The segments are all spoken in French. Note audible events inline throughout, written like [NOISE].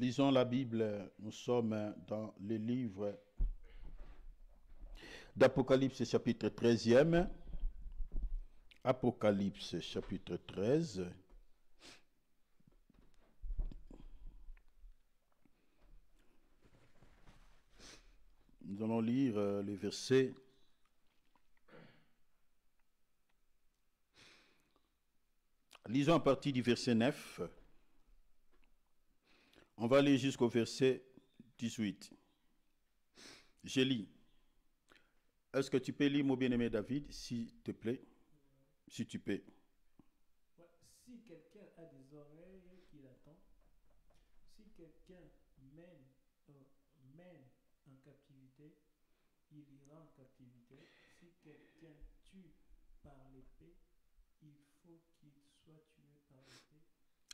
Lisons la Bible. Nous sommes dans le livre d'Apocalypse chapitre 13e. Apocalypse chapitre 13. Nous allons lire euh, les versets Lisons à partir du verset 9. On va aller jusqu'au verset 18. Je lis. Est-ce que tu peux lire, mon bien-aimé David, s'il te plaît Si tu peux.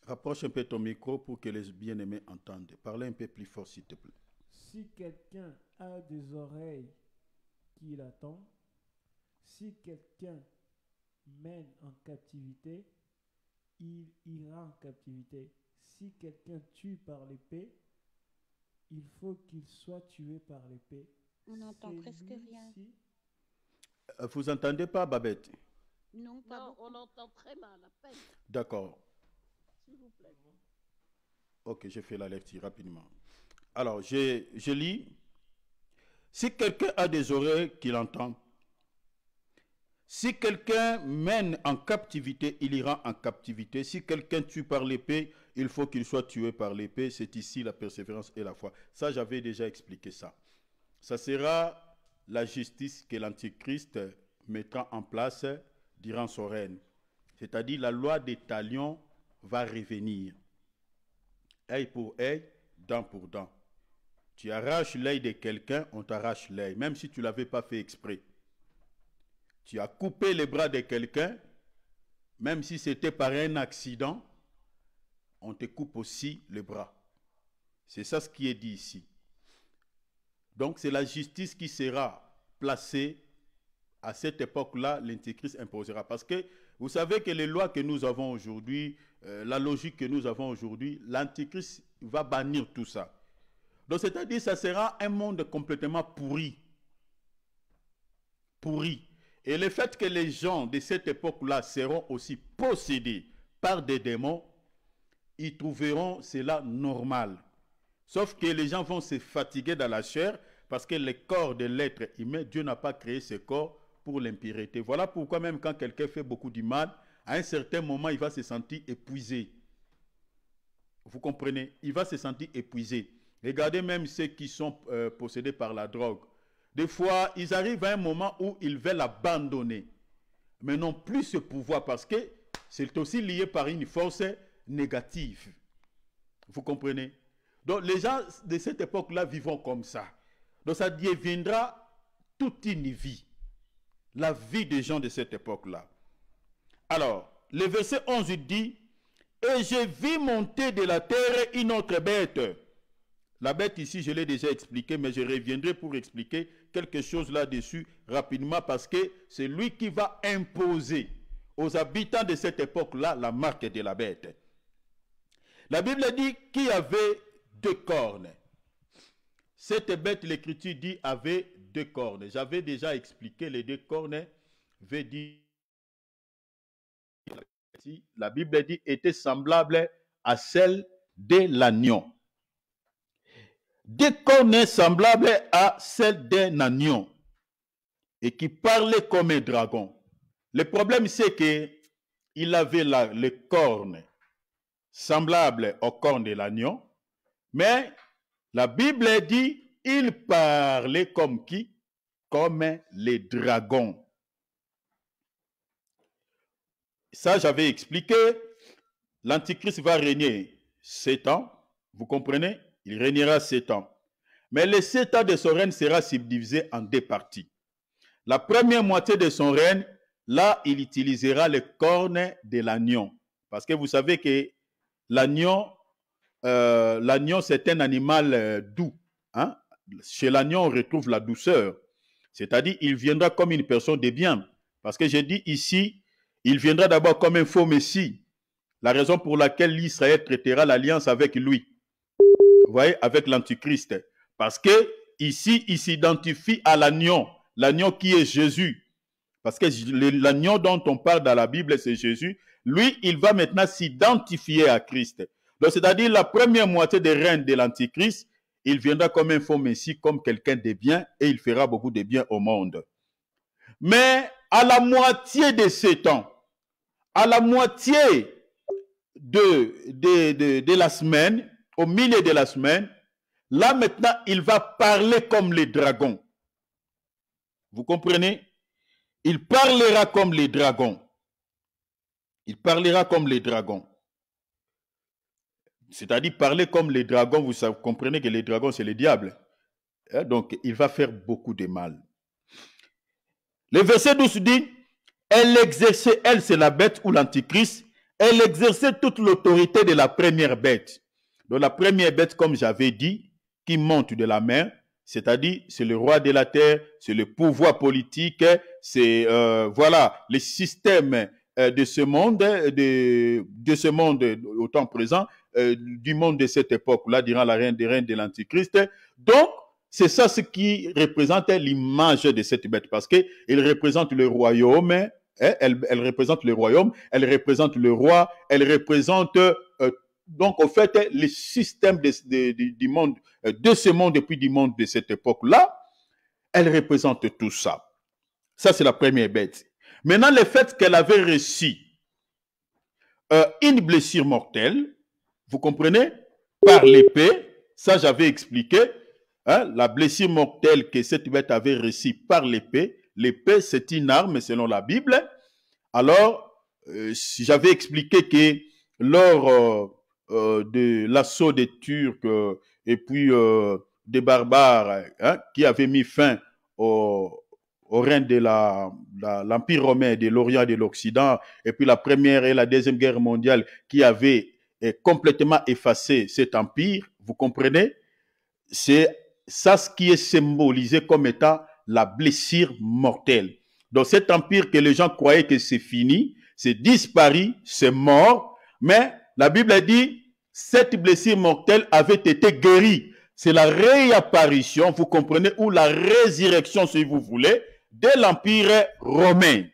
Rapproche un peu ton micro pour que les bien-aimés entendent. Parlez un peu plus fort, s'il te plaît. Si quelqu'un a des oreilles qu'il attend, si quelqu'un mène en captivité, il ira en captivité. Si quelqu'un tue par l'épée, il faut qu'il soit tué par l'épée. On n'entend presque rien. Euh, vous entendez pas, Babette Non, on entend très mal D'accord. Ok, j'ai fait la lecture rapidement. Alors, je, je lis. Si quelqu'un a des oreilles qu'il entend, si quelqu'un mène en captivité, il ira en captivité. Si quelqu'un tue par l'épée, il faut qu'il soit tué par l'épée. C'est ici la persévérance et la foi. Ça, j'avais déjà expliqué ça. Ça sera la justice que l'Antichrist mettra en place durant son règne. C'est-à-dire la loi des talions va revenir. Œil pour œil, dent pour dent. Tu arraches l'œil de quelqu'un, on t'arrache l'œil, même si tu ne l'avais pas fait exprès. Tu as coupé les bras de quelqu'un, même si c'était par un accident, on te coupe aussi les bras. C'est ça ce qui est dit ici. Donc c'est la justice qui sera placée à cette époque-là, l'intégriste imposera. Parce que vous savez que les lois que nous avons aujourd'hui, euh, la logique que nous avons aujourd'hui, l'Antichrist va bannir tout ça. Donc c'est-à-dire ça sera un monde complètement pourri. Pourri. Et le fait que les gens de cette époque-là seront aussi possédés par des démons, ils trouveront cela normal. Sauf que les gens vont se fatiguer dans la chair parce que le corps de l'être humain, Dieu n'a pas créé ce corps pour l'impureté. Voilà pourquoi même quand quelqu'un fait beaucoup du mal, à un certain moment, il va se sentir épuisé. Vous comprenez Il va se sentir épuisé. Regardez même ceux qui sont euh, possédés par la drogue. Des fois, ils arrivent à un moment où ils veulent abandonner, mais n'ont plus ce pouvoir parce que c'est aussi lié par une force négative. Vous comprenez Donc les gens de cette époque-là vivent comme ça. Donc ça deviendra toute une vie la vie des gens de cette époque-là. Alors, le verset 11 dit, Et je vis monter de la terre une autre bête. La bête ici, je l'ai déjà expliqué, mais je reviendrai pour expliquer quelque chose là-dessus rapidement parce que c'est lui qui va imposer aux habitants de cette époque-là la marque de la bête. La Bible dit qu'il y avait deux cornes. Cette bête, l'écriture dit, avait deux cornes. J'avais déjà expliqué, les deux cornes veut dire, la Bible dit, était semblable à celle de l'agneau. Deux cornes semblables à celle d'un agneau et qui parlait comme un dragon. Le problème, c'est que il avait la, les cornes semblables aux cornes de l'agneau, mais la Bible dit il parlait comme qui Comme les dragons. Ça, j'avais expliqué. L'Antichrist va régner sept ans. Vous comprenez Il régnera sept ans. Mais le sept ans de son règne sera subdivisé en deux parties. La première moitié de son règne, là, il utilisera les cornes de l'agneau. Parce que vous savez que l'agneau, euh, c'est un animal euh, doux. Hein? chez l'agneau, on retrouve la douceur. C'est-à-dire, il viendra comme une personne de bien. Parce que j'ai dit ici, il viendra d'abord comme un faux Messie. La raison pour laquelle l'Israël traitera l'alliance avec lui. Vous voyez, avec l'Antichrist. Parce que ici, il s'identifie à l'agneau. L'agneau qui est Jésus. Parce que l'agneau dont on parle dans la Bible, c'est Jésus. Lui, il va maintenant s'identifier à Christ. Donc, c'est-à-dire la première moitié des règnes de l'Antichrist, il viendra comme un faux messie, comme quelqu'un de bien, et il fera beaucoup de bien au monde. Mais à la moitié de ce temps, à la moitié de, de la semaine, au milieu de la semaine, là maintenant, il va parler comme les dragons. Vous comprenez Il parlera comme les dragons. Il parlera comme les dragons. C'est-à-dire parler comme les dragons, vous comprenez que les dragons, c'est le diable. Eh, donc, il va faire beaucoup de mal. Le verset 12 dit, elle exerçait, elle, c'est la bête ou l'antichrist, elle exerçait toute l'autorité de la première bête. Donc, la première bête, comme j'avais dit, qui monte de la mer, c'est-à-dire, c'est le roi de la terre, c'est le pouvoir politique, c'est, euh, voilà, le système euh, de ce monde, de, de ce monde au temps présent, euh, du monde de cette époque-là, durant la reine des reines de l'Antichrist. Donc, c'est ça ce qui représente l'image de cette bête, parce que représente le royaume, hein, elle, représente le royaume, elle représente le roi, elle représente euh, donc en fait le système de, du monde, euh, de ce monde et du monde de cette époque-là. Elle représente tout ça. Ça, c'est la première bête. Maintenant, le fait qu'elle avait reçu une blessure mortelle, vous comprenez Par l'épée, ça j'avais expliqué, hein, la blessure mortelle que cette bête avait reçue par l'épée, l'épée c'est une arme selon la Bible. Alors, euh, j'avais expliqué que lors euh, euh, de l'assaut des Turcs et puis des barbares hein, qui avaient mis fin au, règne de l'Empire romain, de l'Orient et de l'Occident, et puis la Première et la Deuxième Guerre mondiale qui avaient complètement effacé, cet empire, vous comprenez C'est ça ce qui est symbolisé comme étant la blessure mortelle. Donc cet empire que les gens croyaient que c'est fini, c'est disparu, c'est mort, mais la Bible a dit, cette blessure mortelle avait été guérie. C'est la réapparition, vous comprenez, ou la résurrection, si vous voulez, de l'empire romain.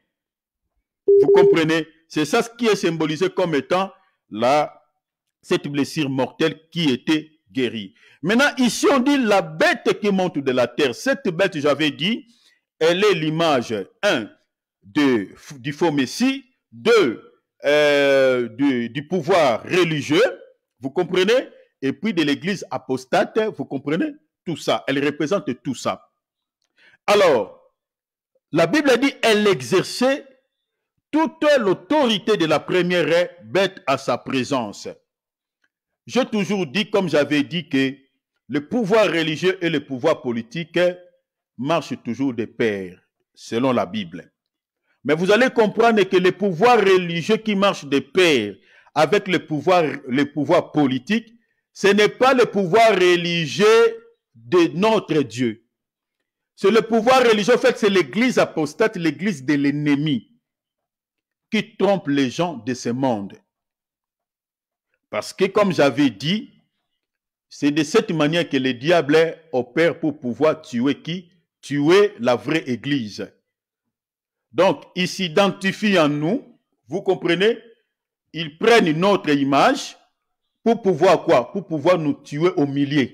Vous comprenez C'est ça ce qui est symbolisé comme étant la cette blessure mortelle qui était guérie. Maintenant, ici, on dit la bête qui monte de la terre. Cette bête, j'avais dit, elle est l'image, un, de, du faux Messie, deux, euh, du, du, pouvoir religieux, vous comprenez, et puis de l'église apostate, vous comprenez, tout ça. Elle représente tout ça. Alors, la Bible dit, elle exerçait toute l'autorité de la première bête à sa présence. J'ai toujours dit, comme j'avais dit, que le pouvoir religieux et le pouvoir politique marchent toujours de pair, selon la Bible. Mais vous allez comprendre que le pouvoir religieux qui marche de pair avec le pouvoir, le pouvoir politique, ce n'est pas le pouvoir religieux de notre Dieu. C'est le pouvoir religieux, en fait, c'est l'église apostate, l'église de l'ennemi qui trompe les gens de ce monde. Parce que comme j'avais dit, c'est de cette manière que le diable opère pour pouvoir tuer qui Tuer la vraie Église. Donc, il s'identifie en nous, vous comprenez Ils prennent notre image pour pouvoir quoi Pour pouvoir nous tuer au milieu.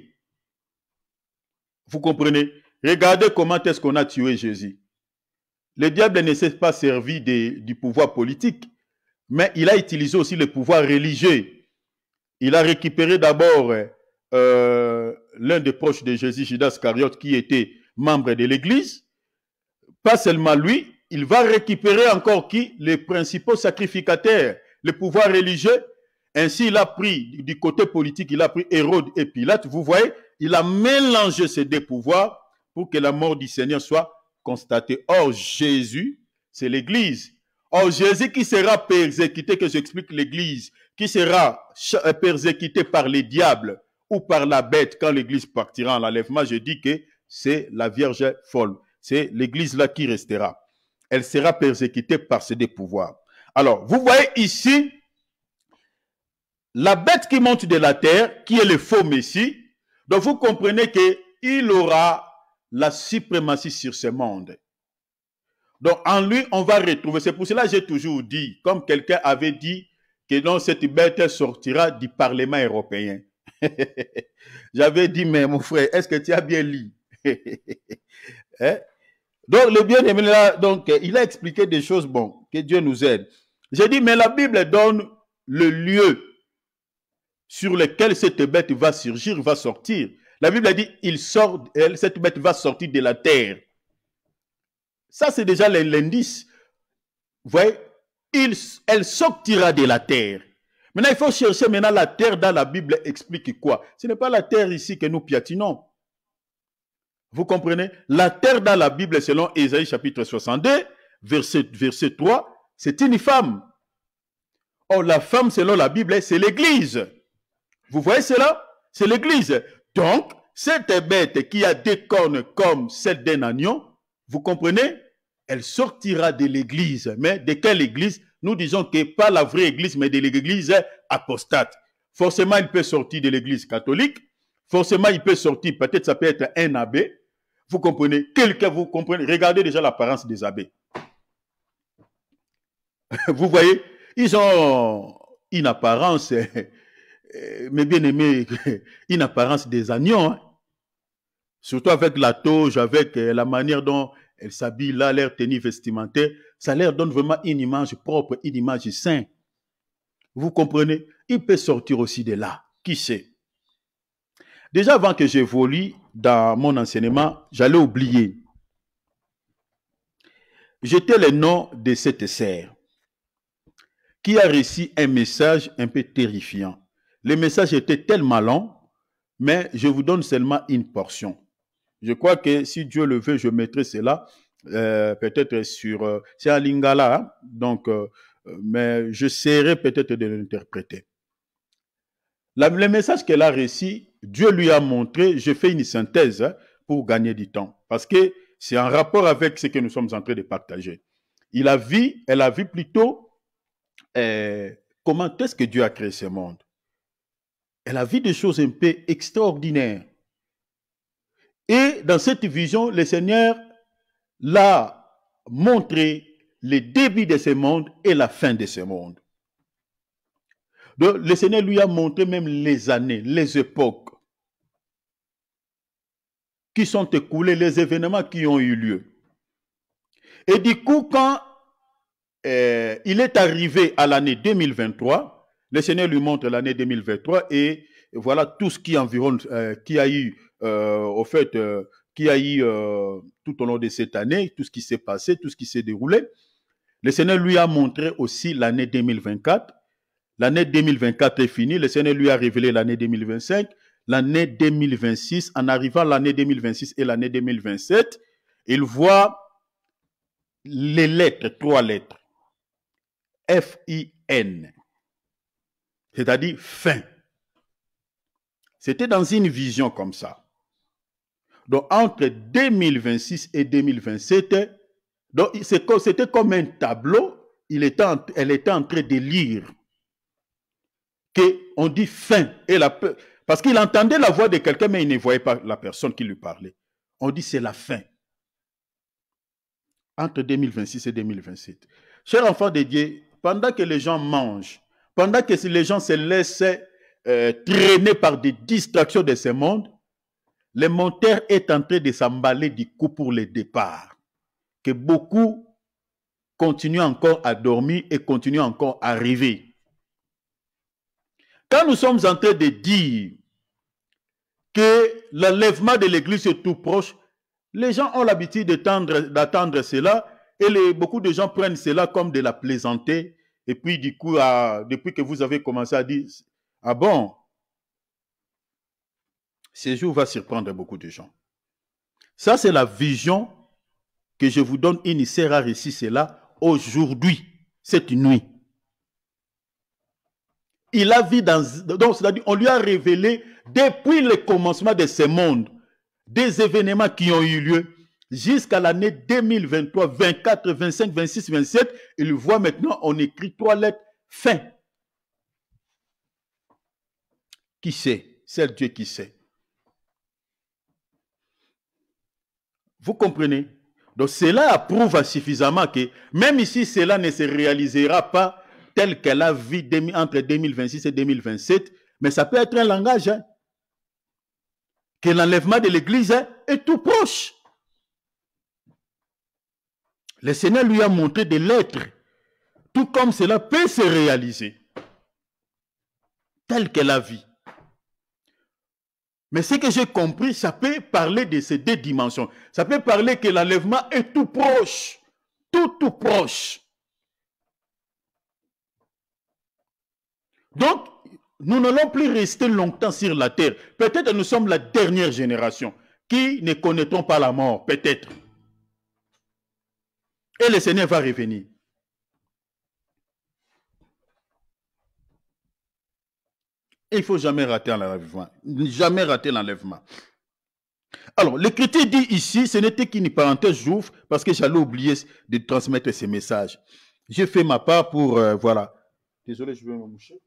Vous comprenez Regardez comment est-ce qu'on a tué Jésus. Le diable ne s'est pas servi du pouvoir politique, mais il a utilisé aussi le pouvoir religieux il a récupéré d'abord euh, euh, l'un des proches de Jésus, Judas Cariote, qui était membre de l'Église. Pas seulement lui, il va récupérer encore qui Les principaux sacrificateurs, les pouvoirs religieux. Ainsi, il a pris du côté politique, il a pris Hérode et Pilate. Vous voyez, il a mélangé ces deux pouvoirs pour que la mort du Seigneur soit constatée. Or, Jésus, c'est l'Église. Or, Jésus qui sera persécuté, que j'explique l'Église, qui sera euh, persécuté par les diables ou par la bête quand l'Église partira en l'enlèvement, je dis que c'est la Vierge folle. C'est l'Église là qui restera. Elle sera persécutée par ses deux pouvoirs. Alors, vous voyez ici la bête qui monte de la terre, qui est le faux Messie. Donc, vous comprenez qu'il aura la suprématie sur ce monde. Donc, en lui, on va retrouver. C'est pour cela que j'ai toujours dit, comme quelqu'un avait dit, que non, cette bête sortira du Parlement européen. [LAUGHS] J'avais dit, mais mon frère, est-ce que tu as bien lu [LAUGHS] hein? Donc, le bien-aimé, il a expliqué des choses, bon, que Dieu nous aide. J'ai dit, mais la Bible donne le lieu sur lequel cette bête va surgir, va sortir. La Bible a dit, il sort, elle, cette bête va sortir de la terre. Ça, c'est déjà l'indice. Vous voyez, elle sortira de la terre. Maintenant, il faut chercher maintenant la terre dans la Bible explique quoi Ce n'est pas la terre ici que nous piétinons. Vous comprenez La terre dans la Bible, selon Ésaïe chapitre 62, verset, verset 3, c'est une femme. Or, la femme, selon la Bible, c'est l'Église. Vous voyez cela C'est l'Église. Donc, cette bête qui a des cornes comme celle d'un agneau, vous comprenez Elle sortira de l'Église. Mais de quelle Église nous disons que pas la vraie église, mais de l'église apostate. Forcément, il peut sortir de l'église catholique. Forcément, il peut sortir, peut-être ça peut être un abbé. Vous comprenez Quelqu'un, vous comprenez Regardez déjà l'apparence des abbés. [LAUGHS] Vous voyez Ils ont une apparence, [LAUGHS] euh, mais bien aimés [LAUGHS] une apparence des agneaux. Hein. Surtout avec la toge, avec euh, la manière dont elle s'habillent, là, l'air tenue vestimentaire ça leur donne vraiment une image propre, une image saine. Vous comprenez Il peut sortir aussi de là. Qui sait Déjà avant que j'évolue dans mon enseignement, j'allais oublier. J'étais le nom de cette sœur qui a reçu un message un peu terrifiant. Le message était tellement long, mais je vous donne seulement une portion. Je crois que si Dieu le veut, je mettrai cela euh, peut-être sur... Euh, c'est à Lingala, hein. donc, euh, mais j'essaierai peut-être de l'interpréter. Le message qu'elle a reçu, Dieu lui a montré, je fais une synthèse hein, pour gagner du temps, parce que c'est en rapport avec ce que nous sommes en train de partager. Il a vu, elle a vu plutôt comment est-ce que Dieu a créé ce monde. Elle a vu des choses un peu extraordinaires. Et dans cette vision, le Seigneur l'a montré le début de ce monde et la fin de ce monde. Donc, le Seigneur lui a montré même les années, les époques qui sont écoulées, les événements qui ont eu lieu. Et du coup, quand euh, il est arrivé à l'année 2023, le Seigneur lui montre l'année 2023 et voilà tout ce qui euh, qui a eu euh, au fait qui a eu euh, tout au long de cette année, tout ce qui s'est passé, tout ce qui s'est déroulé. Le Seigneur lui a montré aussi l'année 2024. L'année 2024 est finie. Le Seigneur lui a révélé l'année 2025, l'année 2026. En arrivant l'année 2026 et l'année 2027, il voit les lettres, trois lettres. F-I-N. C'est-à-dire fin. C'était dans une vision comme ça. Donc, entre 2026 et 2027, c'était comme un tableau, il était elle était en train de lire. Que on dit fin. Et la, parce qu'il entendait la voix de quelqu'un, mais il ne voyait pas la personne qui lui parlait. On dit c'est la fin. Entre 2026 et 2027. Cher enfant de Dieu, pendant que les gens mangent, pendant que les gens se laissent euh, traîner par des distractions de ce monde, le monteur est en train de s'emballer du coup pour le départ. Que beaucoup continuent encore à dormir et continuent encore à rêver. Quand nous sommes en train de dire que l'enlèvement de l'Église est tout proche, les gens ont l'habitude d'attendre cela et les, beaucoup de gens prennent cela comme de la plaisanterie. Et puis, du coup, depuis que vous avez commencé à dire, ah bon, ce jour va surprendre beaucoup de gens. Ça, c'est la vision que je vous donne Il ici, c'est là, aujourd'hui, cette nuit. Il a vu dans, on lui a révélé depuis le commencement de ce monde des événements qui ont eu lieu jusqu'à l'année 2023, 24, 25, 26, 27. Il voit maintenant, on écrit trois lettres fin. Qui sait? C'est Dieu qui sait. Vous comprenez Donc cela prouve suffisamment que même ici cela ne se réalisera pas tel qu'elle a vu entre 2026 et 2027, mais ça peut être un langage. Hein. que l'enlèvement de l'Église est tout proche. Le Seigneur lui a montré des lettres, tout comme cela peut se réaliser, tel qu'elle a vu. Mais ce que j'ai compris, ça peut parler de ces deux dimensions. Ça peut parler que l'enlèvement est tout proche. Tout, tout proche. Donc, nous n'allons plus rester longtemps sur la terre. Peut-être nous sommes la dernière génération qui ne connaîtront pas la mort, peut-être. Et le Seigneur va revenir. Il ne faut jamais rater l'enlèvement. Jamais rater l'enlèvement. Alors, l'écriture dit ici, ce n'était qu'une parenthèse j'ouvre parce que j'allais oublier de transmettre ces messages. J'ai fait ma part pour, euh, voilà. Désolé, je vais me moucher.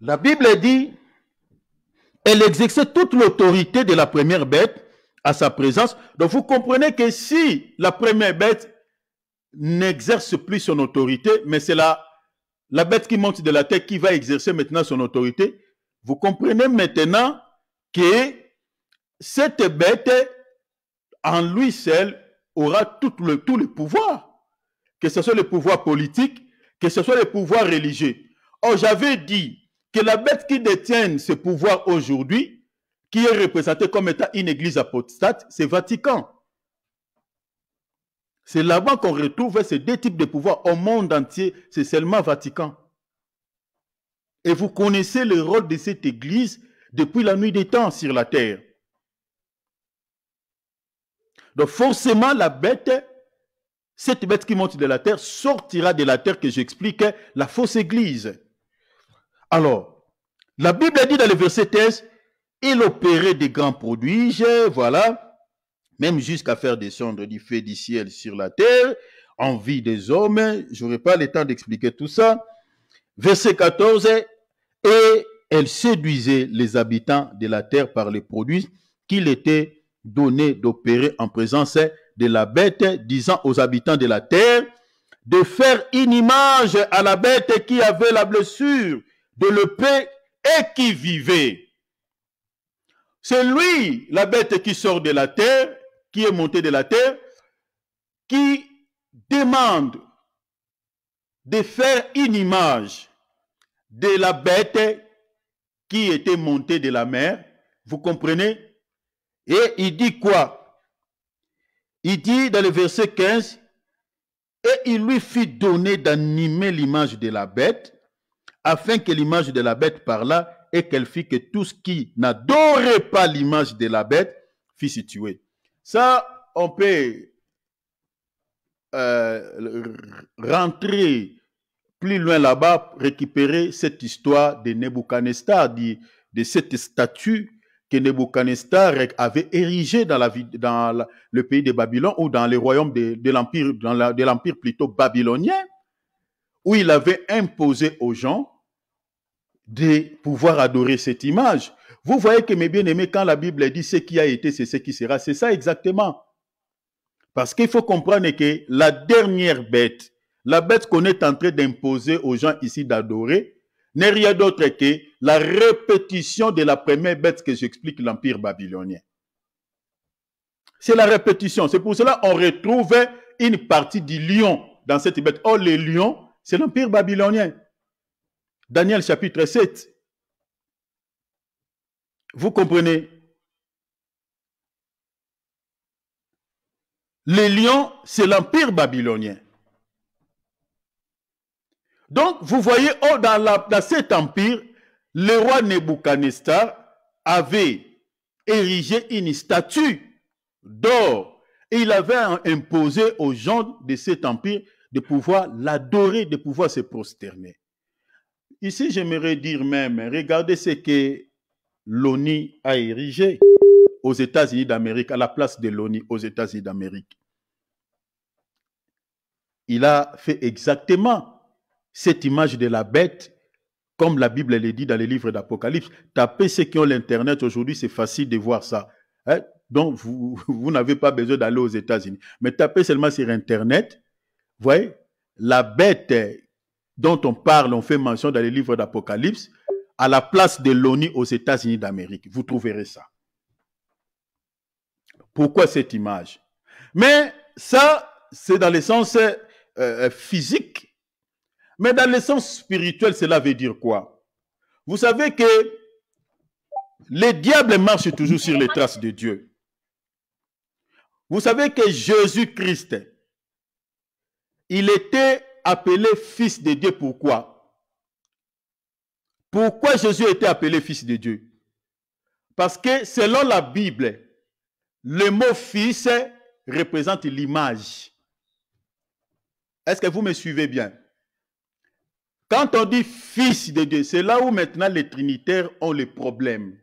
La Bible dit, elle exerçait toute l'autorité de la première bête à sa présence. Donc vous comprenez que si la première bête n'exerce plus son autorité, mais c'est la, la bête qui monte de la terre qui va exercer maintenant son autorité, vous comprenez maintenant que cette bête, en lui seul, aura tout le, tout le pouvoir, que ce soit le pouvoir politique, que ce soit le pouvoir religieux. Or, j'avais dit que la bête qui détient ce pouvoir aujourd'hui, qui est représenté comme étant une église apostate, c'est Vatican. C'est là-bas qu'on retrouve ces deux types de pouvoirs au monde entier, c'est seulement Vatican. Et vous connaissez le rôle de cette église depuis la nuit des temps sur la terre. Donc forcément, la bête, cette bête qui monte de la terre, sortira de la terre que j'explique la fausse église. Alors, la Bible dit dans le verset 13, il opérait des grands produits, voilà, même jusqu'à faire descendre du feu du ciel sur la terre, envie des hommes. Je n'aurai pas le temps d'expliquer tout ça. Verset 14, et elle séduisait les habitants de la terre par les produits qu'il était donné d'opérer en présence de la bête, disant aux habitants de la terre de faire une image à la bête qui avait la blessure de le paix et qui vivait. C'est lui, la bête qui sort de la terre, qui est montée de la terre, qui demande de faire une image de la bête qui était montée de la mer. Vous comprenez Et il dit quoi Il dit dans le verset 15, et il lui fit donner d'animer l'image de la bête, afin que l'image de la bête parlât et qu'elle fit que tout ce qui n'adorait pas l'image de la bête fit situé. Ça, on peut euh, rentrer plus loin là-bas, récupérer cette histoire de Nebuchadnezzar, de, cette statue que Nebuchadnezzar avait érigée dans, le pays de Babylone ou dans le royaume de, l'empire, de l'empire plutôt babylonien, où il avait imposé aux gens de pouvoir adorer cette image. Vous voyez que mes bien-aimés, quand la Bible dit ce qui a été, c'est ce qui sera, c'est ça exactement. Parce qu'il faut comprendre que la dernière bête, la bête qu'on est en train d'imposer aux gens ici d'adorer, n'est rien d'autre que la répétition de la première bête que j'explique, l'Empire babylonien. C'est la répétition. C'est pour cela qu'on retrouve une partie du lion dans cette bête. Oh, le lion, c'est l'Empire babylonien. Daniel chapitre 7. Vous comprenez Les lions, c'est l'empire babylonien. Donc, vous voyez, oh, dans, cet empire, le roi Nebuchadnezzar avait érigé une statue d'or et il avait imposé aux gens de cet empire de pouvoir l'adorer, de pouvoir se prosterner. Ici, j'aimerais dire même, regardez ce que l'ONU a érigé aux États-Unis d'Amérique, à la place de l'ONU aux États-Unis d'Amérique. Il a fait exactement cette image de la bête, comme la Bible le dit dans les livres d'Apocalypse. Tapez ceux qui ont l'Internet aujourd'hui, c'est facile de voir ça. Hein. Donc, vous, n'avez pas besoin d'aller aux États-Unis. Mais tapez seulement sur Internet, voyez, la bête dont on parle, on fait mention dans les livres d'Apocalypse, à la place de l'ONU aux États-Unis d'Amérique. Vous trouverez ça. Pourquoi cette image Mais ça, c'est dans le sens euh, euh, physique. Mais dans le sens spirituel, cela veut dire quoi Vous savez que les diables marchent toujours sur les traces de Dieu. Vous savez que Jésus-Christ, il était appelé fils de Dieu. Pourquoi Pourquoi Jésus était appelé fils de Dieu Parce que selon la Bible, le mot fils représente l'image. Est-ce que vous me suivez bien Quand on dit fils de Dieu, c'est là où maintenant les trinitaires ont le problème.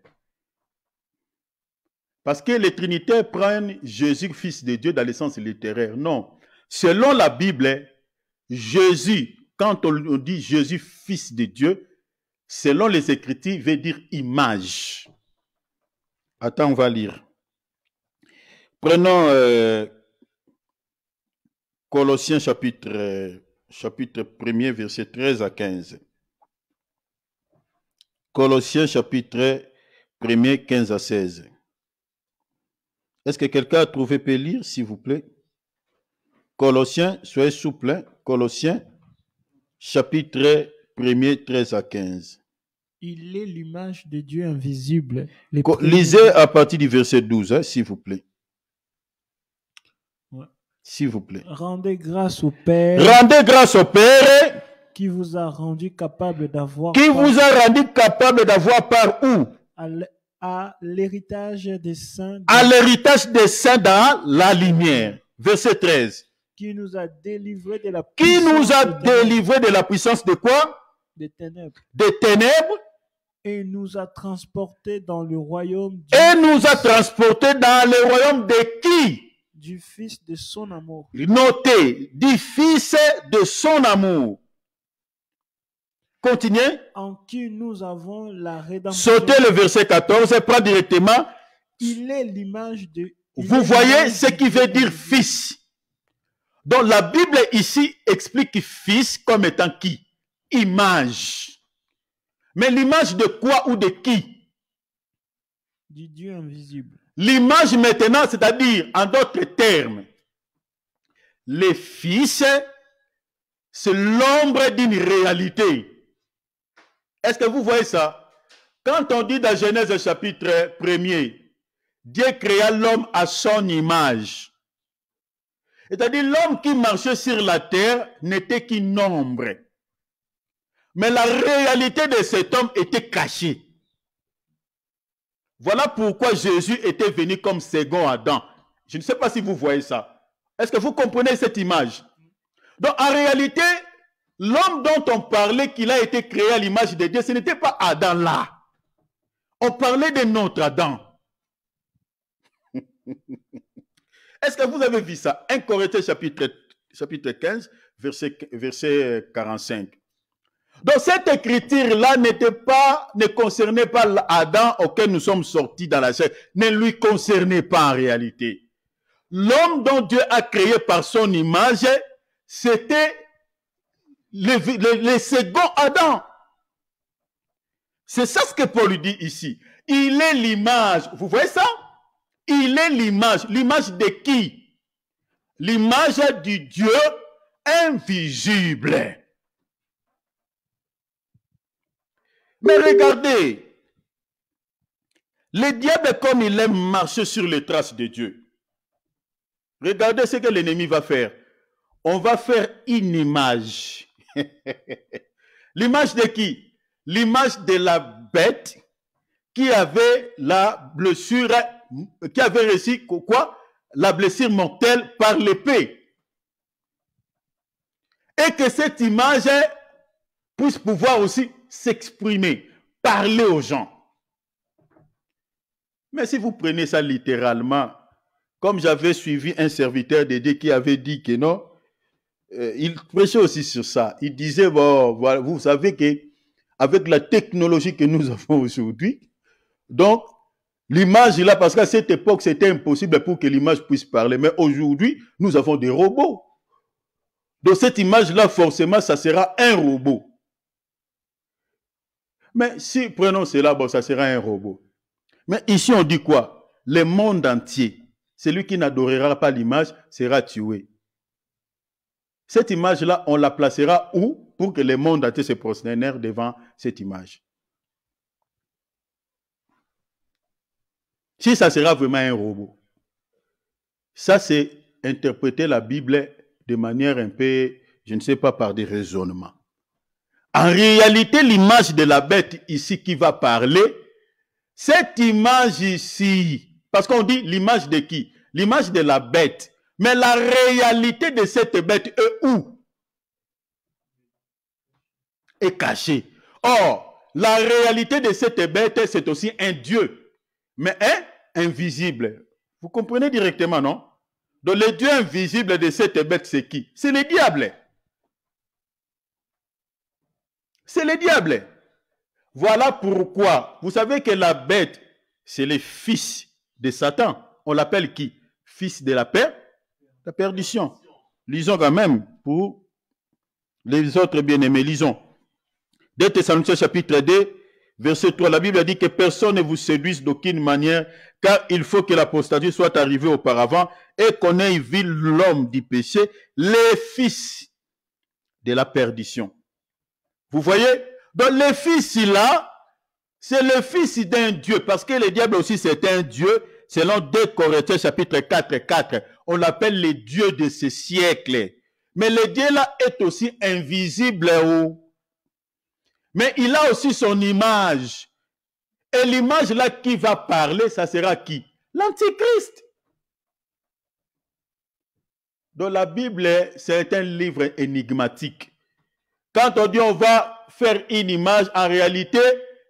Parce que les trinitaires prennent Jésus, fils de Dieu, dans le sens littéraire. Non. Selon la Bible, Jésus, quand on dit Jésus, fils de Dieu, selon les Écritures, veut dire image. Attends, on va lire. Prenons euh, Colossiens chapitre, euh, chapitre 1 verset 13 à 15. Colossiens chapitre 1 15 à 16. Est-ce que quelqu'un a trouvé peut lire, s'il vous plaît Colossiens, soyez souple. Hein. Colossiens, chapitre 1 13 à 15. Il est l'image de Dieu invisible. Lisez à partir du verset 12, hein, s'il vous plaît. S'il vous plaît. Rendez grâce au Père. Rendez grâce au Père. Qui vous a rendu capable d'avoir. Qui vous a rendu capable d'avoir par où À l'héritage des saints. À l'héritage des saints dans la lumière. Verset 13 qui nous a délivré de la qui nous a de la puissance de quoi Des ténèbres. Des ténèbres. Et nous a transporté dans le royaume. et nous a transporté dans le royaume de qui Du Fils de son amour. Notez, du Fils de son amour. Continuez. En qui nous avons la rédemption. Sautez le verset 14 et prends directement. Il est l'image de. Vous voyez ce qui veut dire fils. Donc la Bible ici explique fils comme étant qui Image. Mais l'image de quoi ou de qui Du Dieu invisible. L'image maintenant, c'est-à-dire en d'autres termes, les fils, c'est l'ombre d'une réalité. Est-ce que vous voyez ça Quand on dit dans Genèse chapitre 1 Dieu créa l'homme à son image. C'est-à-dire l'homme qui marchait sur la terre n'était qu'une ombre. Mais la réalité de cet homme était cachée. Voilà pourquoi Jésus était venu comme second Adam. Je ne sais pas si vous voyez ça. Est-ce que vous comprenez cette image Donc en réalité, l'homme dont on parlait qu'il a été créé à l'image de Dieu, ce n'était pas Adam là. On parlait de notre Adam. [LAUGHS] Est-ce que vous avez vu ça 1 Corinthiens chapitre, 15, verset, 45. Donc cette écriture-là pas, ne concernait pas Adam auquel nous sommes sortis dans la chair, ne lui concernait pas en réalité. L'homme dont Dieu a créé par son image, c'était le, second Adam. C'est ça ce que Paul dit ici. Il est l'image. Vous voyez ça? Il est l'image. L'image de qui L'image du Dieu invisible. Mais regardez, le diable, comme il aime marcher sur les traces de Dieu, regardez ce que l'ennemi va faire. On va faire une image. [LAUGHS] L'image de qui L'image de la bête qui avait la blessure qui avait réussi quoi La blessure mortelle par l'épée. Et que cette image puisse pouvoir aussi s'exprimer, parler aux gens. Mais si vous prenez ça littéralement, comme j'avais suivi un serviteur de Dieu qui avait dit que non, euh, il prêchait aussi sur ça. Il disait, bon, vous savez que avec la technologie que nous [LAUGHS] avons aujourd'hui, donc L'image là, parce qu'à cette époque, c'était impossible pour que l'image puisse parler. Mais aujourd'hui, nous avons des robots. Donc cette image-là, forcément, ça sera un robot. Mais si prenons cela, bon, ça sera un robot. Mais ici, on dit quoi Le monde entier, celui qui n'adorera pas l'image sera tué. Cette image-là, on la placera où pour que le monde entier se prosternère devant cette image si ça sera vraiment un robot. Ça, c'est interpréter la Bible de manière un peu, je ne sais pas, par des raisonnements. En réalité, l'image de la bête ici qui va parler, cette image ici, parce qu'on dit l'image de qui L'image de la bête. Mais la réalité de cette bête est où Est cachée. Or, la réalité de cette bête, c'est aussi un Dieu. Mais hein, invisible. Vous comprenez directement, non Donc le Dieu invisible de cette bête, c'est qui C'est le diable. C'est le diable. Voilà pourquoi, vous savez que la bête, c'est le fils de Satan. On l'appelle qui Fils de la paix, la perdition. Lisons quand même pour les autres bien-aimés. Lisons. 2 Thessaloniciens chapitre 2, verset 3. La Bible dit que personne ne vous séduise d'aucune manière car il faut que l'apostasie soit arrivée auparavant et qu'on ait vu l'homme du péché, les fils de la perdition. Vous voyez Donc les fils là, c'est le fils d'un Dieu, parce que le diable aussi c'est un Dieu, selon 2 Corinthiens chapitre 4, 4. On l'appelle le Dieu de ce siècle. Mais le Dieu là est aussi invisible. Oh. Mais il a aussi son image. Et l'image là qui va parler, ça sera qui L'Antichrist. Dans la Bible, c'est un livre énigmatique. Quand on dit on va faire une image, en réalité,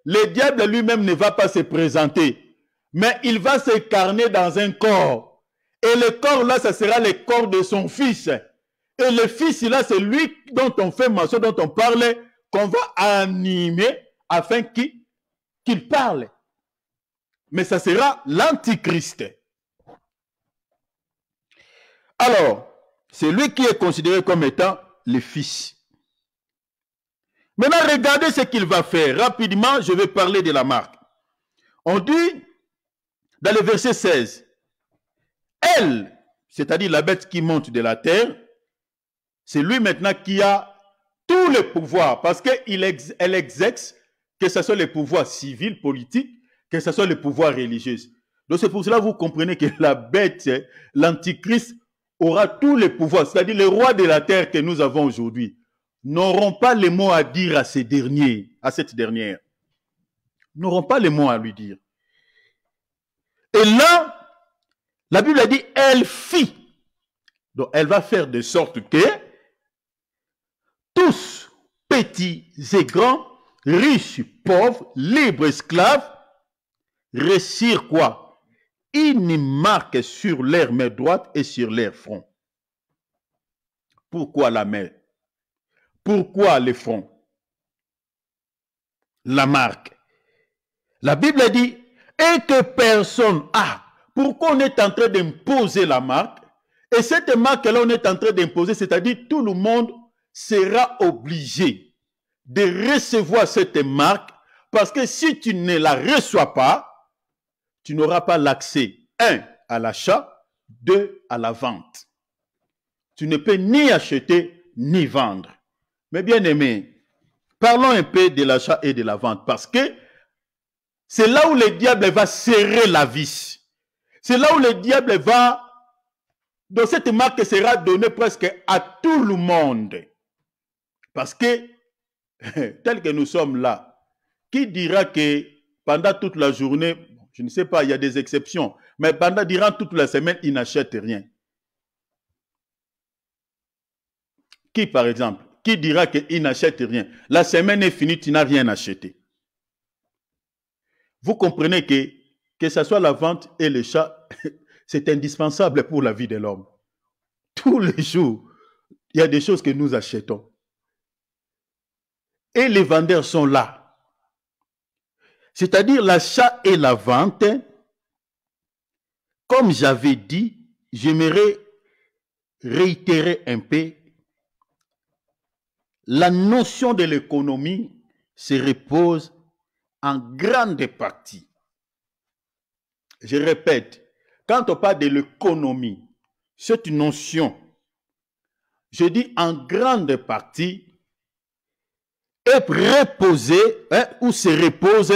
le diable lui-même ne va pas se présenter. Mais il va s'incarner dans un corps. Et le corps là, ça sera le corps de son fils. Et le fils là, c'est lui dont on fait mention, dont on parle, qu'on va animer afin qu'il qu'il parle. Mais ça sera l'Antichrist. Alors, c'est lui qui est considéré comme étant le Fils. Maintenant, regardez ce qu'il va faire. Rapidement, je vais parler de la marque. On dit dans le verset 16, elle, c'est-à-dire la bête qui monte de la terre, c'est lui maintenant qui a tout le pouvoir parce qu'elle exerce que ce soit les pouvoirs civils, politiques, que ce soit les pouvoirs religieux. Donc c'est pour cela que vous comprenez que la bête, l'antichrist, aura tous les pouvoirs, c'est-à-dire les rois de la terre que nous avons aujourd'hui, n'auront pas les mots à dire à ces derniers, à cette dernière. N'auront pas les mots à lui dire. Et là, la Bible a dit, elle fit. Donc elle va faire de sorte que tous, petits et grands, riche, pauvre, libre, esclave, réussir quoi Une marque sur leur main droite et sur leur front. Pourquoi la main Pourquoi le front La marque. La Bible dit, et que personne a. Pourquoi on est en train d'imposer la marque Et cette marque-là, on est en train d'imposer, c'est-à-dire tout le monde sera obligé de recevoir cette marque parce que si tu ne la reçois pas, tu n'auras pas l'accès, un, à l'achat, deux, à la vente. Tu ne peux ni acheter ni vendre. Mais bien aimé, parlons un peu de l'achat et de la vente parce que c'est là où le diable va serrer la vis. C'est là où le diable va... Donc cette marque sera donnée presque à tout le monde. Parce que [LAUGHS] tel que nous sommes là, qui dira que pendant toute la journée, je ne sais pas, il y a des exceptions, mais pendant, durant toute la semaine, il n'achète rien Qui, par exemple, qui dira qu'il n'achète rien La semaine est finie, tu n'as rien acheté. Vous comprenez que, que ce soit la vente et le chat, [LAUGHS] c'est indispensable pour la vie de l'homme. Tous les jours, il y a des choses que nous achetons et les vendeurs sont là. C'est-à-dire l'achat et la vente, comme j'avais dit, j'aimerais réitérer un peu. La notion de l'économie se repose en grande partie. Je répète, quand on parle de l'économie, cette notion, je dis en grande partie, est reposé hein, ou se repose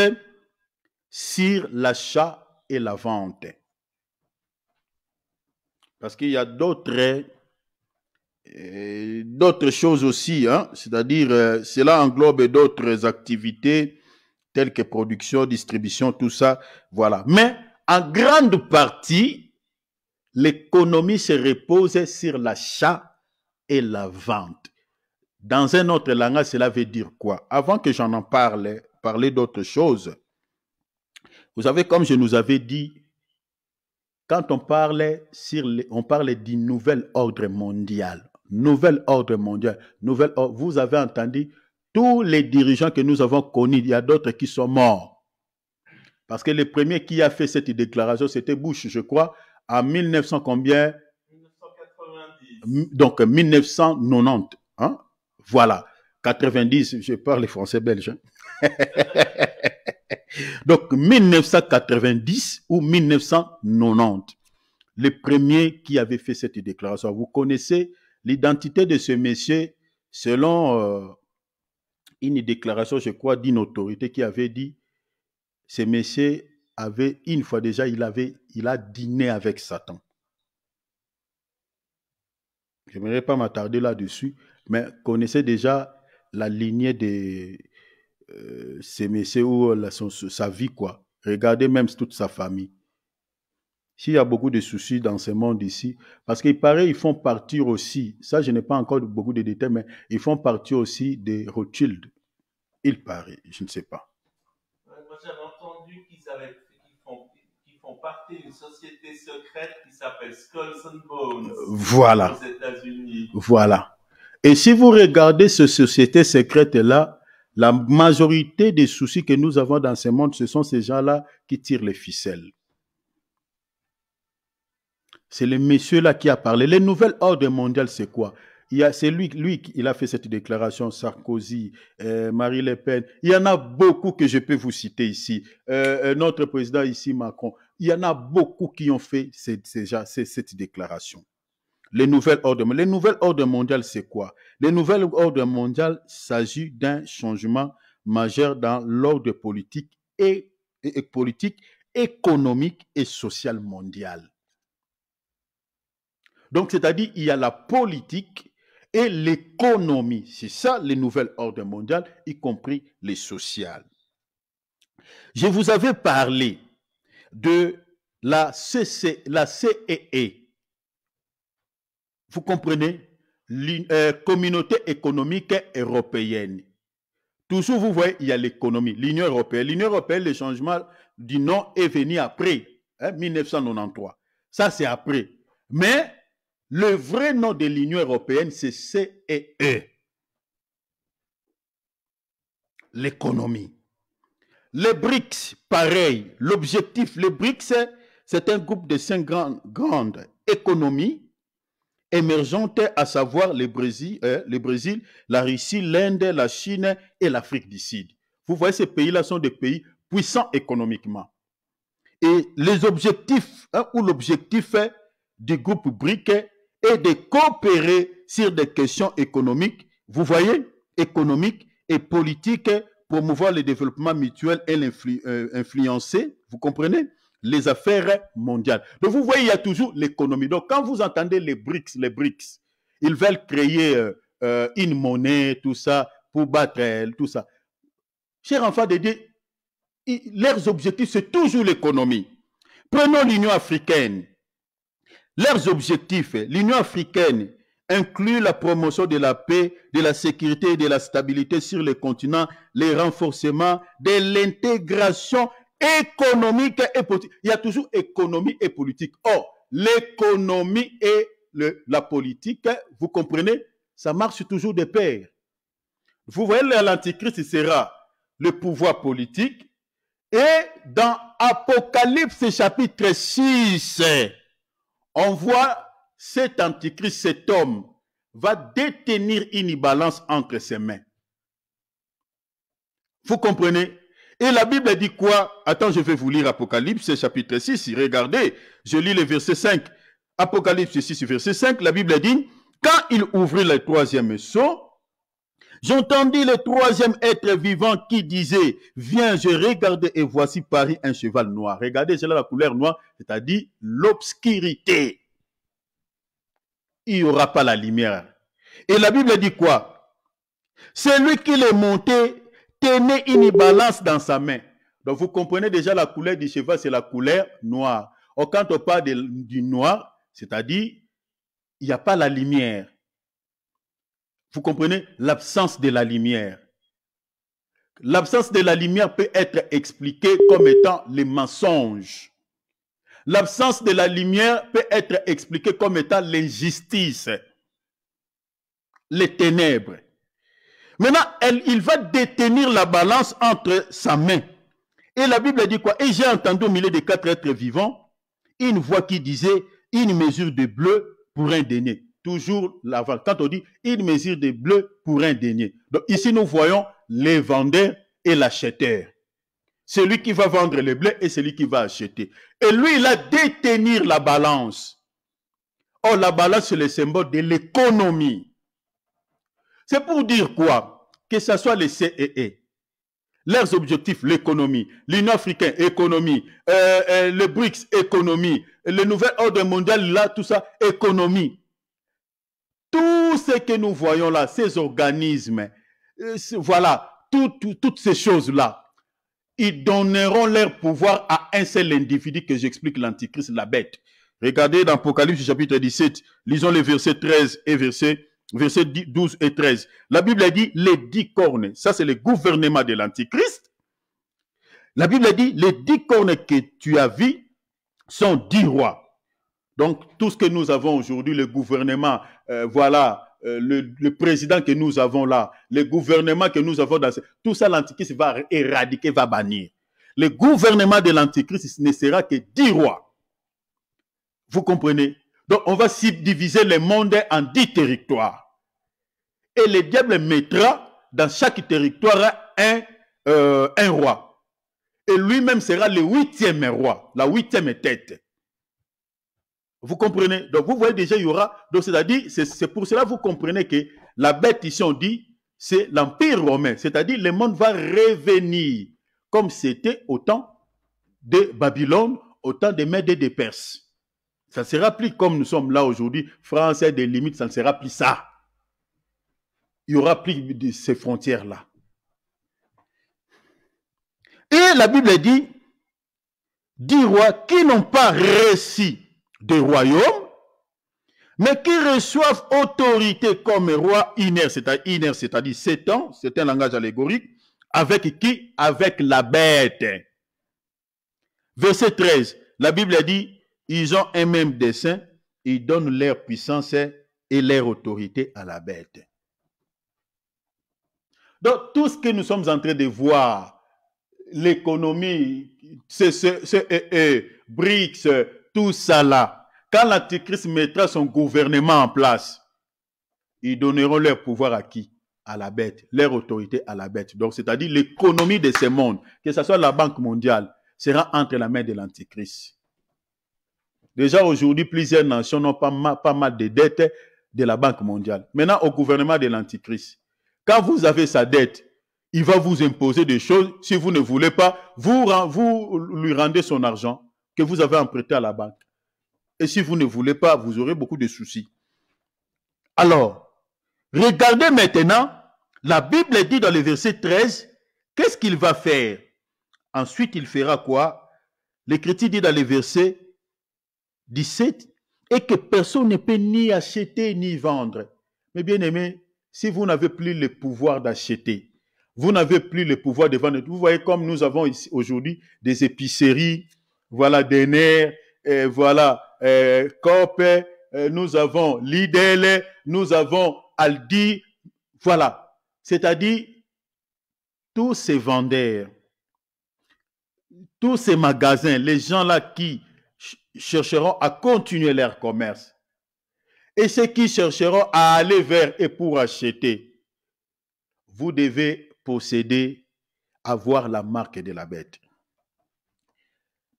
sur l'achat et la vente. Parce qu'il y a d'autres euh, d'autres choses aussi, hein. c'est-à-dire euh, cela englobe d'autres activités telles que production, distribution, tout ça, voilà. Mais en grande partie, l'économie se repose sur l'achat et la vente. Dans un autre langage, cela veut dire quoi Avant que j'en en parle, parler d'autre chose, vous savez, comme je nous avais dit, quand on parlait on du nouvel ordre mondial, nouvel ordre mondial, nouvel vous avez entendu tous les dirigeants que nous avons connus, il y a d'autres qui sont morts. Parce que le premier qui a fait cette déclaration, c'était Bush, je crois, en 1900 combien 1990. Donc 1990. Hein? Voilà. 90, je parle français belge. Hein. [LAUGHS] Donc 1990 ou 1990, le premier qui avait fait cette déclaration. Vous connaissez l'identité de ce monsieur selon euh, une déclaration, je crois, d'une autorité qui avait dit, ce monsieur avait, une fois déjà, il, avait, il a dîné avec Satan. Je ne vais pas m'attarder là-dessus, mais connaissait déjà la lignée de euh, ces messieurs ou euh, sa vie, quoi. Regardez même toute sa famille. S'il y a beaucoup de soucis dans ce monde ici, parce qu'il paraît ils font partir aussi, ça je n'ai pas encore beaucoup de détails, mais ils font partir aussi des Rothschild. Il paraît, je ne sais pas. Moi j'avais entendu qu'ils font partie d'une société secrète qui s'appelle Skulls and Bones. Voilà. Aux États-Unis. Voilà. Et si vous regardez ces sociétés secrètes-là, la majorité des soucis que nous avons dans ce monde, ce sont ces gens-là qui tirent les ficelles. C'est le monsieur-là qui a parlé. Le nouvel ordre mondial, c'est quoi c'est lui, lui, il a fait cette déclaration, Sarkozy, euh, Marie Le Pen. Il y en a beaucoup que je peux vous citer ici. Euh, euh, notre président ici, Macron. Il y en a beaucoup qui ont fait cette déclaration. Les nouvelles ordres, les mondiales, c'est quoi Les nouvelles ordres mondiales s'agit d'un changement majeur dans l'ordre politique et, politique, économique et social mondial. Donc, c'est-à-dire, il y a la politique et l'économie. C'est ça les nouvelles ordres mondiales, y compris les sociales. Je vous avais parlé de la, la CEE, e vous comprenez, euh, communauté économique européenne. Toujours, vous voyez, il y a l'économie, l'Union européenne. L'Union européenne, le changement du nom est venu après, 1993. Hein, Ça, c'est après. Mais le vrai nom de l'Union européenne, c'est CEE. E. L'économie. Les BRICS, pareil. L'objectif, les BRICS, c'est un groupe de cinq grandes économies émergentes, à savoir hein, le Brésil, la Russie, l'Inde, la Chine et l'Afrique du Sud. Vous voyez, ces pays-là sont des pays puissants économiquement. Et les objectifs, hein, ou l'objectif hein, du groupe BRIC est de coopérer sur des questions économiques, vous voyez, économiques et politiques, promouvoir le développement mutuel et l'influencer, euh, vous comprenez les affaires mondiales. Donc vous voyez, il y a toujours l'économie. Donc quand vous entendez les BRICS, les BRICS, ils veulent créer euh, euh, une monnaie, tout ça, pour battre elle, euh, tout ça. Cher enfants, de Dieu, leurs objectifs, c'est toujours l'économie. Prenons l'Union africaine. Leurs objectifs, l'Union africaine inclut la promotion de la paix, de la sécurité et de la stabilité sur le continent, les renforcements de l'intégration économique et politique. Il y a toujours économie et politique. Or, l'économie et la politique, vous comprenez, ça marche toujours de pair. Vous voyez, l'antichrist sera le pouvoir politique. Et dans Apocalypse chapitre 6, on voit cet antichrist, cet homme, va détenir une balance entre ses mains. Vous comprenez et la Bible dit quoi Attends, je vais vous lire Apocalypse chapitre 6. Regardez, je lis le verset 5. Apocalypse 6, verset 5, la Bible dit, quand il ouvrit le troisième sceau, j'entendis le troisième être vivant qui disait, viens, je regarde et voici Paris un cheval noir. Regardez, c'est là la couleur noire, c'est-à-dire l'obscurité. Il n'y aura pas la lumière. Et la Bible dit quoi? Celui qui l'est monté « Tenez une balance dans sa main. Donc vous comprenez déjà la couleur du cheval, c'est la couleur noire. quand on parle du noir, c'est-à-dire, il n'y a pas la lumière. Vous comprenez l'absence de la lumière. L'absence de la lumière peut être expliquée comme étant les mensonges. L'absence de la lumière peut être expliquée comme étant l'injustice, les ténèbres. Maintenant, il va détenir la balance entre sa main. Et la Bible dit quoi Et j'ai entendu au milieu des quatre êtres vivants une voix qui disait une mesure de bleu pour un denier. Toujours la Quand on dit une mesure de bleu pour un denier. Donc ici, nous voyons les vendeurs et l'acheteur. Celui qui va vendre le blé et celui qui va acheter. Et lui, il a détenir la balance. Oh, la balance, c'est le symbole de l'économie. C'est pour dire quoi Que ce soit les CEE, e, leurs objectifs, l'économie, l'Union africaine, économie, euh, euh, le BRICS, économie, le nouvel ordre mondial, là, tout ça, économie. Tout ce que nous voyons là, ces organismes, euh, voilà, toutes ces choses-là, ils donneront leur pouvoir à un seul individu que j'explique, l'Antichrist, la bête. Regardez dans Apocalypse chapitre 17, lisons les versets 13 et verset Verset 12 et 13. La Bible a dit les dix cornes. Ça, c'est le gouvernement de l'Antichrist. La Bible a dit les dix cornes que tu as vues sont dix rois. Donc, tout ce que nous avons aujourd'hui, le gouvernement, euh, voilà, euh, le, président que nous avons là, le gouvernement que nous avons dans Tout ça, l'Antichrist va éradiquer, va bannir. Le gouvernement de l'Antichrist ne sera que dix rois. Vous comprenez donc on va subdiviser le monde en dix territoires. Et le diable mettra dans chaque territoire un, euh, un roi. Et lui-même sera le huitième roi, la huitième tête. Vous comprenez Donc vous voyez déjà, il y aura... Donc c'est-à-dire, c'est pour cela que vous comprenez que la bête, ici on dit, c'est l'Empire romain. C'est-à-dire, le monde va revenir comme c'était au temps de Babylone, au temps des Mèdes et des Perses. Ça ne sera plus comme nous sommes là aujourd'hui, France a des limites, ça ne sera plus ça. Il n'y aura plus de ces frontières-là. Et la Bible dit, dix rois qui n'ont pas réussi de royaume mais qui reçoivent autorité comme roi inert, c'est-à-dire sept ans, c'est un langage allégorique, avec qui Avec la bête. Verset 13, la Bible dit, ils ont un même dessein. Ils donnent leur puissance et leur autorité à la bête. Donc, tout ce que nous sommes en train de voir, l'économie, ce, euh, euh, BRICS, tout ça là, quand l'Antichrist mettra son gouvernement en place, ils donneront leur pouvoir à qui À la bête, leur autorité à la bête. Donc, c'est-à-dire l'économie de ce monde, que ce soit la Banque mondiale, sera entre la main de l'Antichrist. Déjà aujourd'hui, plusieurs nations n'ont pas mal, pas mal de dettes de la Banque mondiale. Maintenant, au gouvernement de l'Antichrist, quand vous avez sa dette, il va vous imposer des choses. Si vous ne voulez pas, vous, vous lui rendez son argent que vous avez emprunté à la banque. Et si vous ne voulez pas, vous aurez beaucoup de soucis. Alors, regardez maintenant, la Bible dit dans le verset 13, qu'est-ce qu'il va faire Ensuite, il fera quoi L'Écriture dit dans le verset 17, et que personne ne peut ni acheter ni vendre. Mais bien aimé, si vous n'avez plus le pouvoir d'acheter, vous n'avez plus le pouvoir de vendre. Vous voyez comme nous avons ici aujourd'hui des épiceries, voilà nerfs et voilà euh, euh, nous avons Lidl, nous avons Aldi, voilà. C'est-à-dire, tous ces vendeurs, tous ces magasins, les gens là qui chercheront à continuer leur commerce et ceux qui chercheront à aller vers et pour acheter, vous devez posséder, avoir la marque de la bête.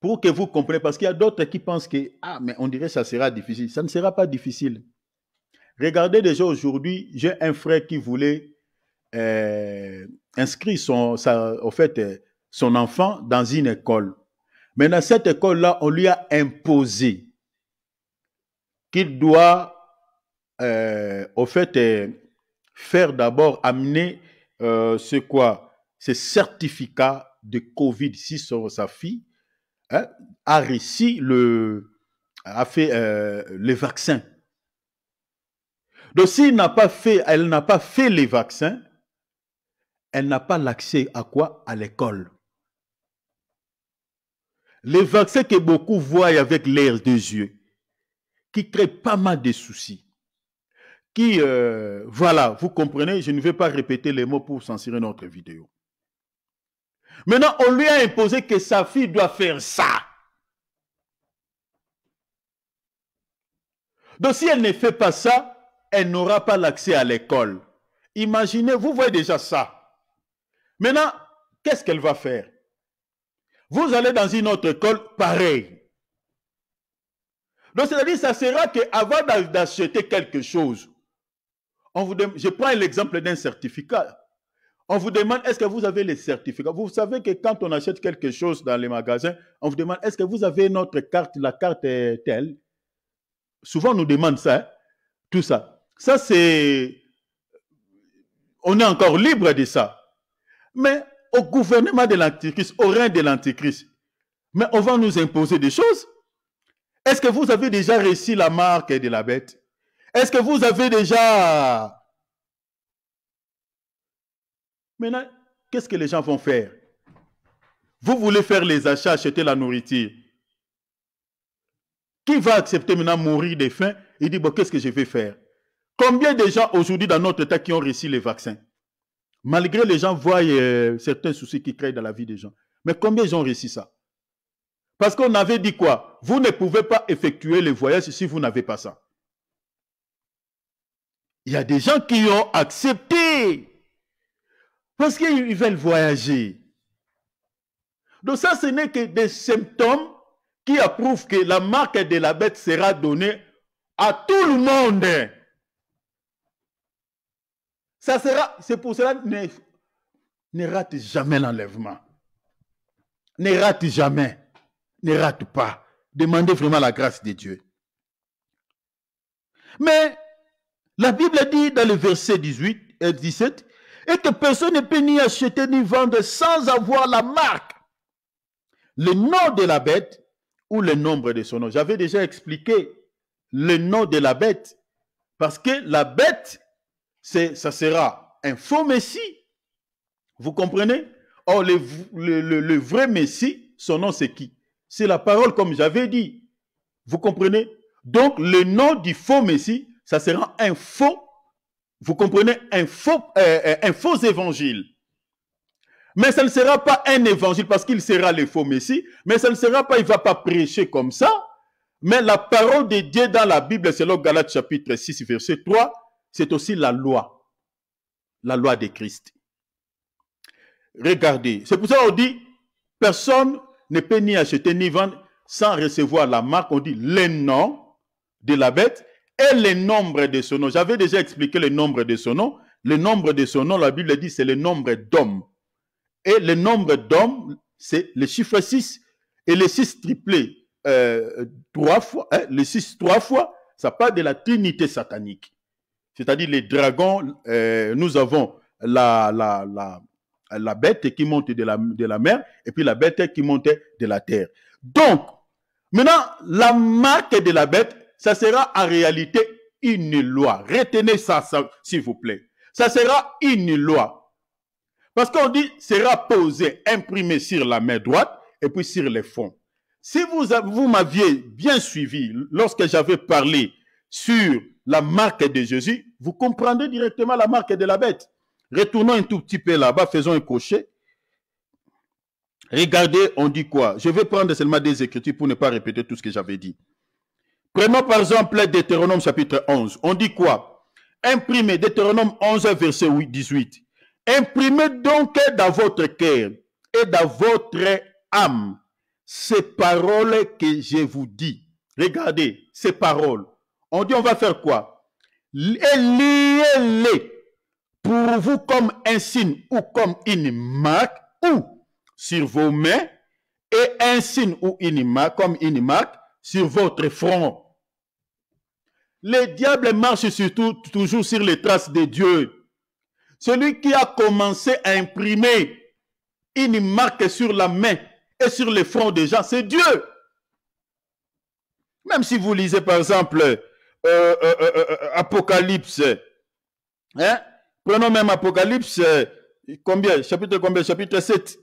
Pour que vous compreniez, parce qu'il y a d'autres qui pensent que, ah, mais on dirait que ça sera difficile. Ça ne sera pas difficile. Regardez déjà aujourd'hui, j'ai un frère qui voulait euh, inscrire son, fait, euh, son enfant dans une école. Mais dans cette école-là, on lui a imposé qu'il doit, euh, au fait, euh, faire d'abord amener euh, ce quoi Ce certificat de Covid si sur sa fille hein, a réussi le a fait les vaccins. Donc s'il n'a pas fait, elle n'a pas fait les vaccins, elle n'a pas l'accès à quoi À l'école. Les vaccins que beaucoup voient avec l'air des yeux, qui créent pas mal de soucis, qui, euh, voilà, vous comprenez, je ne vais pas répéter les mots pour censurer notre vidéo. Maintenant, on lui a imposé que sa fille doit faire ça. Donc, si elle ne fait pas ça, elle n'aura pas l'accès à l'école. Imaginez, vous voyez déjà ça. Maintenant, qu'est-ce qu'elle va faire vous allez dans une autre école pareille. Donc, c'est-à-dire, ça sera qu'avant d'acheter quelque chose, on vous je prends l'exemple d'un certificat. On vous demande, est-ce que vous avez les certificats Vous savez que quand on achète quelque chose dans les magasins, on vous demande, est-ce que vous avez notre carte, la carte est telle Souvent, on nous demande ça, hein, tout ça. Ça, c'est... On est encore libre de ça. Mais au gouvernement de l'Antichrist, au règne de l'Antichrist. Mais on va nous imposer des choses. Est-ce que vous avez déjà réussi la marque de la bête Est-ce que vous avez déjà... Maintenant, qu'est-ce que les gens vont faire Vous voulez faire les achats, acheter la nourriture. Qui va accepter maintenant mourir de faim et dit, bon, qu'est-ce que je vais faire Combien de gens aujourd'hui dans notre État qui ont réussi les vaccins Malgré les gens voient euh, certains soucis qui créent dans la vie des gens. Mais combien ils ont réussi ça Parce qu'on avait dit quoi Vous ne pouvez pas effectuer les voyages si vous n'avez pas ça. Il y a des gens qui ont accepté parce qu'ils veulent voyager. Donc ça, ce n'est que des symptômes qui approuvent que la marque de la bête sera donnée à tout le monde. Ça sera, c'est pour cela, ne, ne rate jamais l'enlèvement. Ne rate jamais. Ne rate pas. Demandez vraiment la grâce de Dieu. Mais la Bible dit dans le verset 18 et 17, et que personne ne peut ni acheter ni vendre sans avoir la marque, le nom de la bête ou le nombre de son nom. J'avais déjà expliqué le nom de la bête, parce que la bête ça sera un faux Messie. Vous comprenez Or, le, vrai Messie, son nom c'est qui C'est la parole, comme j'avais dit. Vous comprenez Donc, le nom du faux Messie, ça sera un faux, vous comprenez, un faux, euh, euh, un faux évangile. Mais ça ne sera pas un évangile parce qu'il sera le faux Messie, mais ça ne sera pas, il ne va pas prêcher comme ça. Mais la parole de Dieu dans la Bible, selon Galates chapitre 6, verset 3, c'est aussi la loi, la loi de Christ. Regardez, c'est pour ça qu'on dit, personne ne peut ni acheter ni vendre sans recevoir la marque. On dit le nom de la bête et le nombre de son nom. J'avais déjà expliqué le nombre de son nom. Le nombre de son nom, la Bible dit, c'est le nombre d'hommes. Et le nombre d'hommes, c'est le chiffre 6. Et le 6 triplé euh, trois fois, hein, le 6 trois fois, ça parle de la Trinité satanique. C'est-à-dire les dragons, euh, nous avons la, la, bête qui monte de la, de la mer et puis la bête qui monte de la terre. Donc, maintenant, la marque de la bête, ça sera en réalité une loi. Retenez ça, s'il vous plaît. Ça sera une loi. Parce qu'on dit sera posé, imprimé sur la main droite et puis sur les fonds. Si vous, vous m'aviez bien suivi lorsque j'avais parlé sur la marque de Jésus, vous comprendrez directement la marque de la bête. Retournons un tout petit peu là-bas, faisons un cocher. Regardez, on dit quoi Je vais prendre seulement des écritures pour ne pas répéter tout ce que j'avais dit. Prenons par exemple Deutéronome chapitre 11. On dit quoi Imprimez, Deutéronome 11, verset 18. Imprimez donc dans votre cœur et dans votre âme ces paroles que je vous dis. Regardez, ces paroles. On dit on va faire quoi et liez-les pour vous comme un signe ou comme une marque ou sur vos mains et un signe ou une marque comme une marque sur votre front. Le diable marche surtout toujours sur les traces de Dieu. Celui qui a commencé à imprimer une marque sur la main et sur le front des gens, c'est Dieu. Même si vous lisez par exemple euh, euh, euh, Apocalypse. Hein? Prenons même Apocalypse, combien? Chapitre combien? Chapitre 7.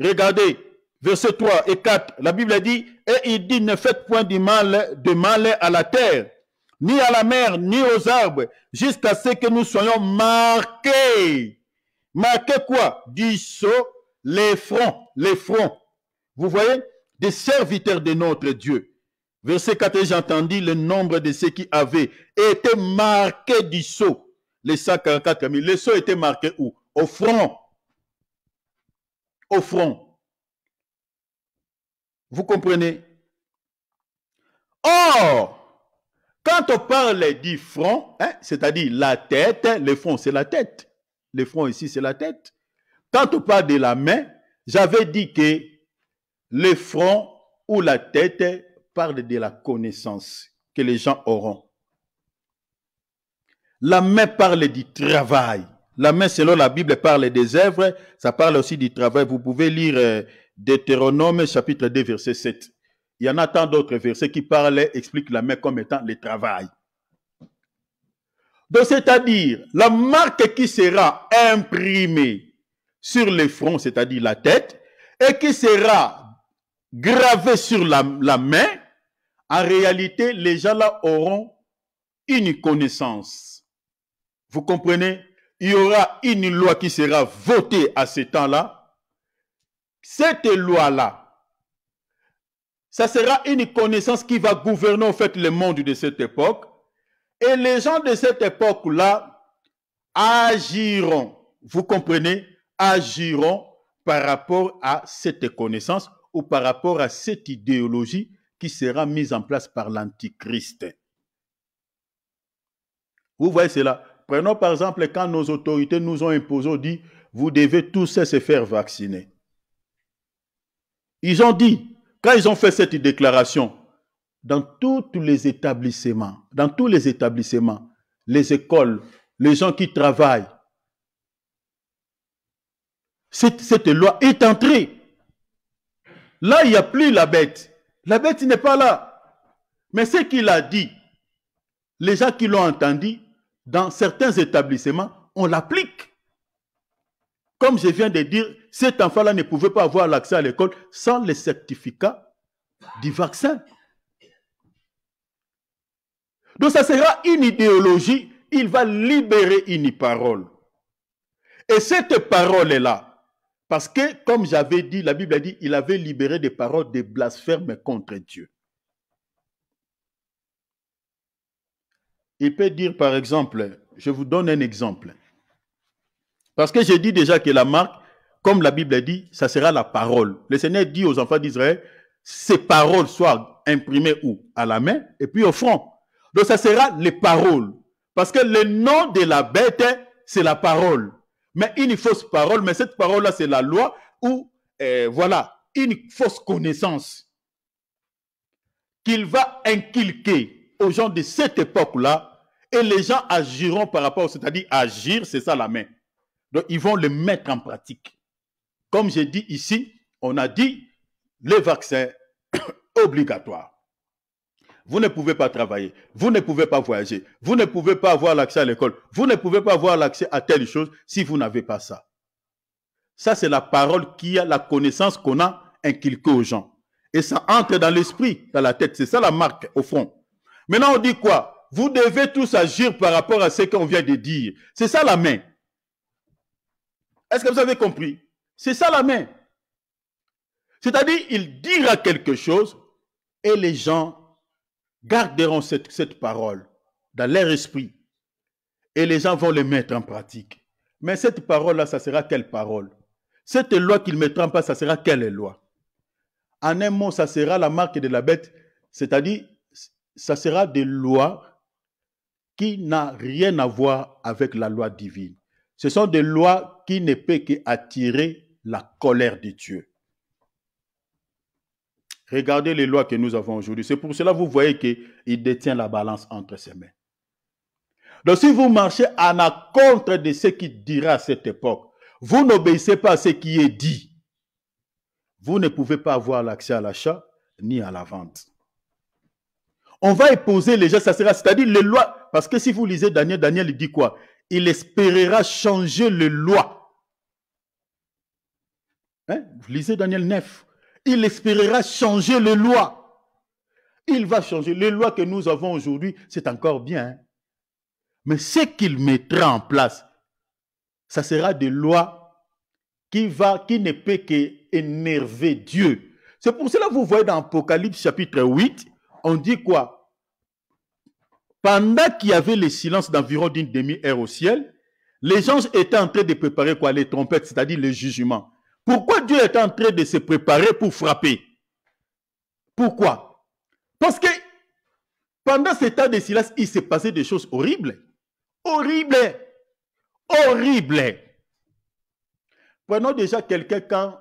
Regardez, verset 3 et 4. La Bible dit, et il dit, ne faites point du mal, de mal à la terre, ni à la mer, ni aux arbres, jusqu'à ce que nous soyons marqués. Marqués quoi? Dit les fronts, les fronts. Vous voyez? Des serviteurs de notre Dieu. Verset 4, j'entendis le nombre de ceux qui avaient été marqués du sceau. Les 144 000. Le sceau était marqué où Au front. Au front. Vous comprenez Or, quand on parle du front, hein, c'est-à-dire la tête, le front c'est la tête. Le front ici c'est la tête. Quand on parle de la main, j'avais dit que le front ou la tête parle de la connaissance que les gens auront. La main parle du travail. La main, selon la Bible, parle des œuvres. Ça parle aussi du travail. Vous pouvez lire euh, Deutéronome chapitre 2, verset 7. Il y en a tant d'autres versets qui parlent, expliquent la main comme étant le travail. Donc, c'est-à-dire, la marque qui sera imprimée sur le front, c'est-à-dire la tête, et qui sera gravée sur la main, en réalité, les gens là auront une connaissance. Vous comprenez Il y aura une loi qui sera votée à ce temps-là. Cette loi-là, ça sera une connaissance qui va gouverner en fait le monde de cette époque. Et les gens de cette époque-là agiront, vous comprenez, agiront par rapport à cette connaissance ou par rapport à cette idéologie sera mise en place par l'Antichrist. Vous voyez cela Prenons par exemple quand nos autorités nous ont imposé, dit, vous devez tous se faire vacciner. Ils ont dit, quand ils ont fait cette déclaration, dans tous les établissements, dans tous les établissements, les écoles, les gens qui travaillent, cette, cette loi est entrée. Là, il n'y a plus la bête. La bête n'est pas là. Mais ce qu'il a dit, les gens qui l'ont entendu, dans certains établissements, on l'applique. Comme je viens de dire, cet enfant-là ne pouvait pas avoir l'accès à l'école sans le certificat du vaccin. Donc ça sera une idéologie, il va libérer une parole. Et cette parole-là, parce que, comme j'avais dit, la Bible a dit, il avait libéré des paroles de blasphèmes contre Dieu. Il peut dire, par exemple, je vous donne un exemple. Parce que j'ai dit déjà que la marque, comme la Bible a dit, ça sera la parole. Le Seigneur dit aux enfants d'Israël, ces paroles soient imprimées ou À la main et puis au front. Donc ça sera les paroles. Parce que le nom de la bête, c'est la parole mais une fausse parole, mais cette parole-là, c'est la loi, ou euh, voilà, une fausse connaissance qu'il va inculquer aux gens de cette époque-là, et les gens agiront par rapport, c'est-à-dire agir, c'est ça la main. Donc, ils vont le mettre en pratique. Comme j'ai dit ici, on a dit les vaccins [COUGHS] obligatoires vous ne pouvez pas travailler, vous ne pouvez pas voyager, vous ne pouvez pas avoir l'accès à l'école, vous ne pouvez pas avoir l'accès à telle chose si vous n'avez pas ça. Ça, c'est la parole qui a la connaissance qu'on a inculquée aux gens. Et ça entre dans l'esprit, dans la tête. C'est ça la marque, au fond. Maintenant, on dit quoi Vous devez tous agir par rapport à ce qu'on vient de dire. C'est ça la main. Est-ce que vous avez compris C'est ça la main. C'est-à-dire, il dira quelque chose et les gens garderont cette, parole dans leur esprit et les gens vont les mettre en pratique. Mais cette parole-là, ça sera quelle parole Cette loi qu'ils mettront en place, ça sera quelle loi En un mot, ça sera la marque de la bête, c'est-à-dire, ça sera des lois qui n'ont rien à voir avec la loi divine. Ce sont des lois qui ne peuvent qu'attirer la colère de Dieu. Regardez les lois que nous avons aujourd'hui. C'est pour cela que vous voyez qu'il détient la balance entre ses mains. Donc si vous marchez à la contre de ce qu'il dira à cette époque, vous n'obéissez pas à ce qui est dit. Vous ne pouvez pas avoir l'accès à l'achat ni à la vente. On va épouser les gens, ça sera, c'est-à-dire les lois. Parce que si vous lisez Daniel, Daniel dit quoi Il espérera changer les lois. Hein? Vous lisez Daniel 9 il espérera changer les lois. Il va changer. Les lois que nous avons aujourd'hui, c'est encore bien. Hein. Mais ce qu'il mettra en place, ça sera des lois qui, va, qui ne peut qu'énerver Dieu. C'est pour cela que vous voyez dans Apocalypse chapitre 8, on dit quoi Pendant qu'il y avait le silence d'environ d'une demi-heure au ciel, les anges étaient en train de préparer quoi Les trompettes, c'est-à-dire le jugement. Pourquoi Dieu est en train de se préparer pour frapper Pourquoi Parce que pendant ce temps de silence, il s'est passé des choses horribles. Horribles. Horribles. Prenons déjà quelqu'un quand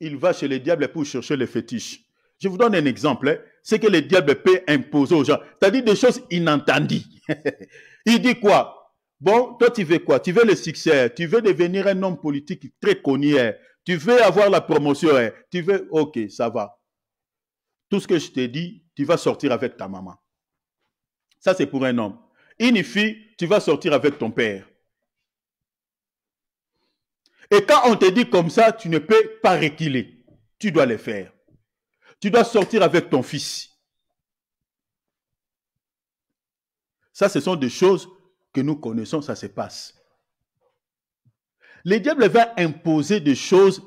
il va chez le diable pour chercher les fétiches. Je vous donne un exemple. Hein. Ce que le diable peut imposer aux gens. C'est-à-dire des choses inentendues. [LAUGHS] il dit quoi Bon, toi, tu veux quoi Tu veux le succès, tu veux devenir un homme politique très connu, hein? Tu veux avoir la promotion, hein. tu veux, ok, ça va. Tout ce que je te dit, tu vas sortir avec ta maman. Ça, c'est pour un homme. Une fille, tu vas sortir avec ton père. Et quand on te dit comme ça, tu ne peux pas reculer. Tu dois le faire. Tu dois sortir avec ton fils. Ça, ce sont des choses que nous connaissons, ça se passe. Le diable va imposer des choses,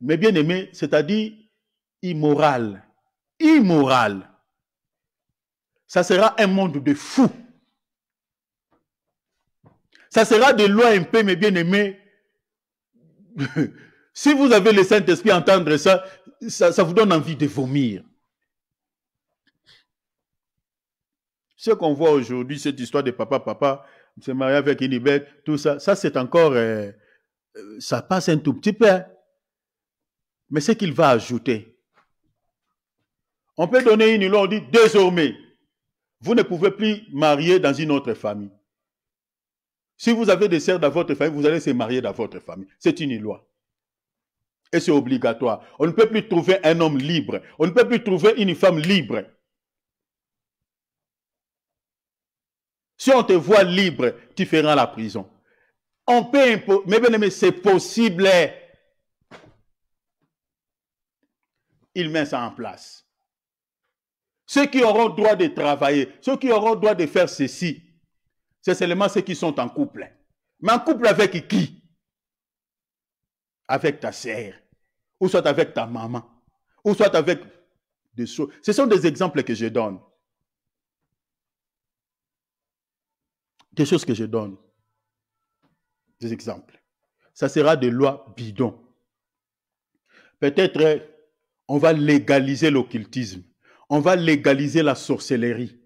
mes bien-aimés, c'est-à-dire immorales. Immorales. Ça sera un monde de fous. Ça sera de lois un peu, mes bien-aimés. [LAUGHS] si vous avez le Saint-Esprit entendre ça, ça, ça vous donne envie de vomir. Ce qu'on voit aujourd'hui, cette histoire de papa, papa, il marier marié avec Hilibert, tout ça. Ça, c'est encore, euh, euh, ça passe un tout petit peu. Hein. Mais ce qu'il va ajouter, on peut donner une loi, on dit désormais, vous ne pouvez plus marier dans une autre famille. Si vous avez des sœurs dans votre famille, vous allez se marier dans votre famille. C'est une loi. Et c'est obligatoire. On ne peut plus trouver un homme libre. On ne peut plus trouver une femme libre. Si on te voit libre, tu feras la prison. On peut mais bien aimé, c'est possible. Il met ça en place. Ceux qui auront droit de travailler, ceux qui auront droit de faire ceci, c'est seulement ceux qui sont en couple. Mais en couple avec qui Avec ta sœur, ou soit avec ta maman, ou soit avec des choses. Ce sont des exemples que je donne. des choses que je donne, des exemples, ça sera des lois bidons. Peut-être on va légaliser l'occultisme, on va légaliser la sorcellerie.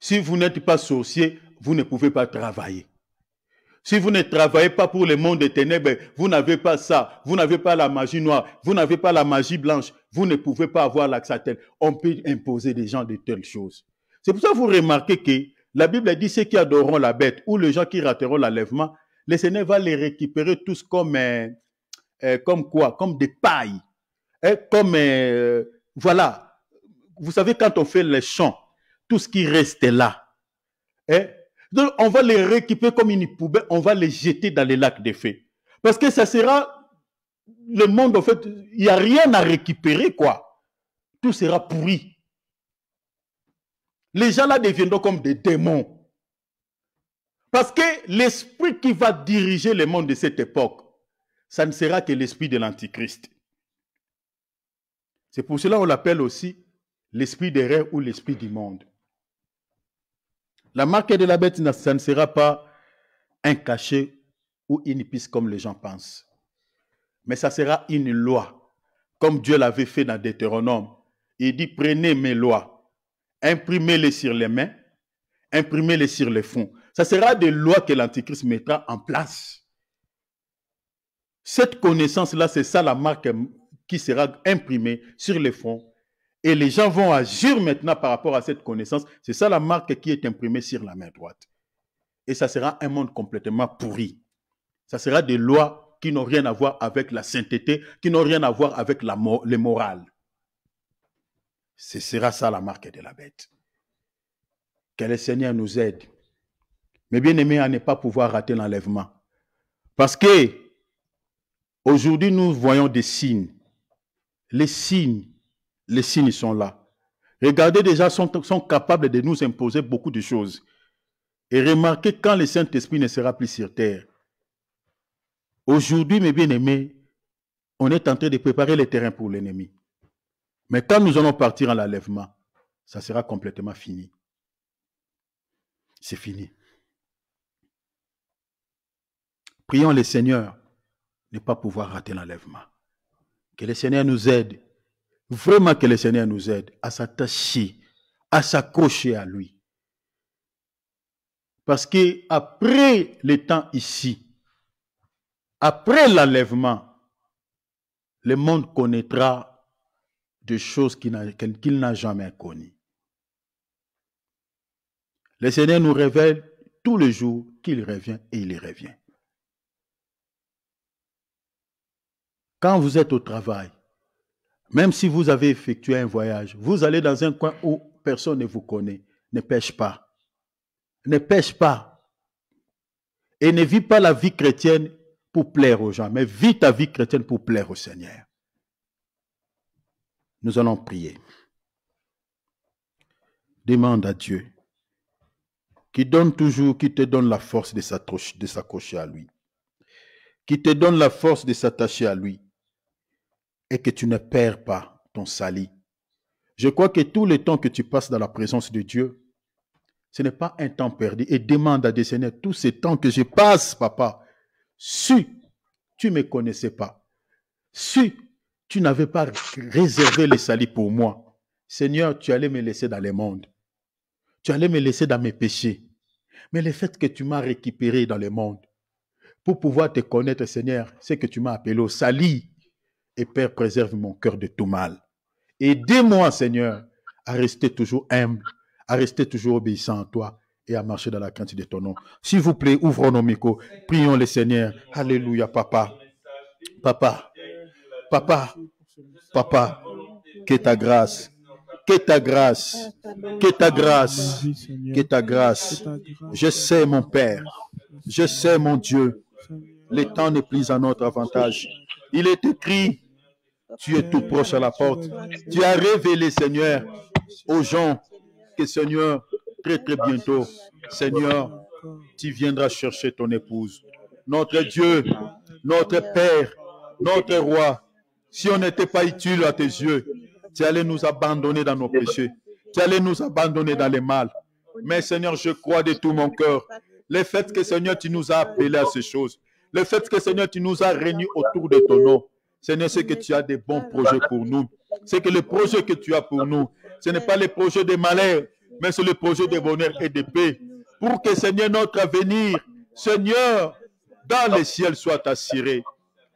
Si vous n'êtes pas sorcier, vous ne pouvez pas travailler. Si vous ne travaillez pas pour le monde des ténèbres, vous n'avez pas ça, vous n'avez pas la magie noire, vous n'avez pas la magie blanche, vous ne pouvez pas avoir l'accès à tel. On peut imposer des gens de telles choses. C'est pour ça que vous remarquez que la Bible dit ceux qui adoreront la bête ou les gens qui rateront l'enlèvement, le Seigneur va les récupérer tous comme, euh, euh, comme quoi Comme des pailles. Euh, comme, voilà. Vous savez, quand on fait les champs, tout ce qui reste là. on va les récupérer comme une poubelle, on va les jeter dans les lacs des fées. Parce que ça sera le monde, en fait, il n'y a rien à récupérer, quoi. Tout sera pourri les gens-là deviendront comme des démons. Parce que l'esprit qui va diriger le monde de cette époque, ça ne sera que l'esprit de l'Antichrist. C'est pour cela qu'on l'appelle aussi l'esprit des rêves ou l'esprit du monde. La marque de la bête, ça ne sera pas un cachet ou une piste comme les gens pensent. Mais ça sera une loi, comme Dieu l'avait fait dans Deutéronome. Il dit, prenez mes lois imprimez-les sur les mains, imprimez-les sur les fonds. Ça sera des lois que l'Antichrist mettra en place. Cette connaissance-là, c'est ça la marque qui sera imprimée sur les fonds. Et les gens vont agir maintenant par rapport à cette connaissance. C'est ça la marque qui est imprimée sur la main droite. Et ça sera un monde complètement pourri. Ça sera des lois qui n'ont rien à voir avec la sainteté, qui n'ont rien à voir avec la, les ce sera ça la marque de la bête. Que le Seigneur nous aide. Mais bien aimé, à ne pas pouvoir rater l'enlèvement. Parce que aujourd'hui, nous voyons des signes. Les signes, les signes sont là. Regardez déjà, sont, sont capables de nous imposer beaucoup de choses. Et remarquez quand le Saint-Esprit ne sera plus sur terre. Aujourd'hui, mes bien-aimés, on est en train de préparer le terrain pour l'ennemi. Mais quand nous allons partir en l'enlèvement, ça sera complètement fini. C'est fini. Prions le Seigneur ne pas pouvoir rater l'enlèvement. Que le Seigneur nous aide, vraiment que le Seigneur nous aide à s'attacher, à s'accrocher à lui. Parce que après temps ici, après l'enlèvement, le monde connaîtra de choses qu'il n'a jamais connues. Le Seigneur nous révèle tous les jours qu'il revient et il revient. Quand vous êtes au travail, même si vous avez effectué un voyage, vous allez dans un coin où personne ne vous connaît. Ne pêche pas. Ne pêche pas. Et ne vis pas la vie chrétienne pour plaire aux gens, mais vis ta vie chrétienne pour plaire au Seigneur. Nous allons prier. Demande à Dieu qui donne toujours, qui te donne la force de s'accrocher à lui, qui te donne la force de s'attacher à lui, et que tu ne perds pas ton sali. Je crois que tout le temps que tu passes dans la présence de Dieu, ce n'est pas un temps perdu. Et demande à Dieu, tous ces temps que je passe, papa, si tu ne me connaissais pas, si tu n'avais pas réservé les salis pour moi. Seigneur, tu allais me laisser dans les mondes. Tu allais me laisser dans mes péchés. Mais le fait que tu m'as récupéré dans le monde, pour pouvoir te connaître, Seigneur, c'est que tu m'as appelé au sali. Et Père, préserve mon cœur de tout mal. Aidez-moi, Seigneur, à rester toujours humble, à rester toujours obéissant à toi et à marcher dans la crainte de ton nom. S'il vous plaît, ouvrons nos micros, prions le Seigneur. Alléluia, Papa. Papa. Papa, papa, que ta grâce, que ta grâce, que ta grâce, que ta grâce. Je sais, mon Père, je sais, mon Dieu, le temps n'est plus à notre avantage. Il est écrit, tu es tout proche à la porte. Tu as révélé, Seigneur, aux gens que, Seigneur, très, très bientôt, Seigneur, tu viendras chercher ton épouse. Notre Dieu, notre Père, notre Roi, si on n'était pas utile à tes yeux, tu allais nous abandonner dans nos péchés. Tu allais nous abandonner dans les mal. Mais Seigneur, je crois de tout mon cœur. Le fait que Seigneur, tu nous as appelés à ces choses. Le fait que Seigneur, tu nous as réunis autour de ton nom. Seigneur, c'est que tu as des bons projets pour nous. C'est que le projet que tu as pour nous, ce n'est pas le projet de malheur, mais c'est le projet de bonheur et de paix. Pour que Seigneur, notre avenir, Seigneur, dans les ciels soit assuré.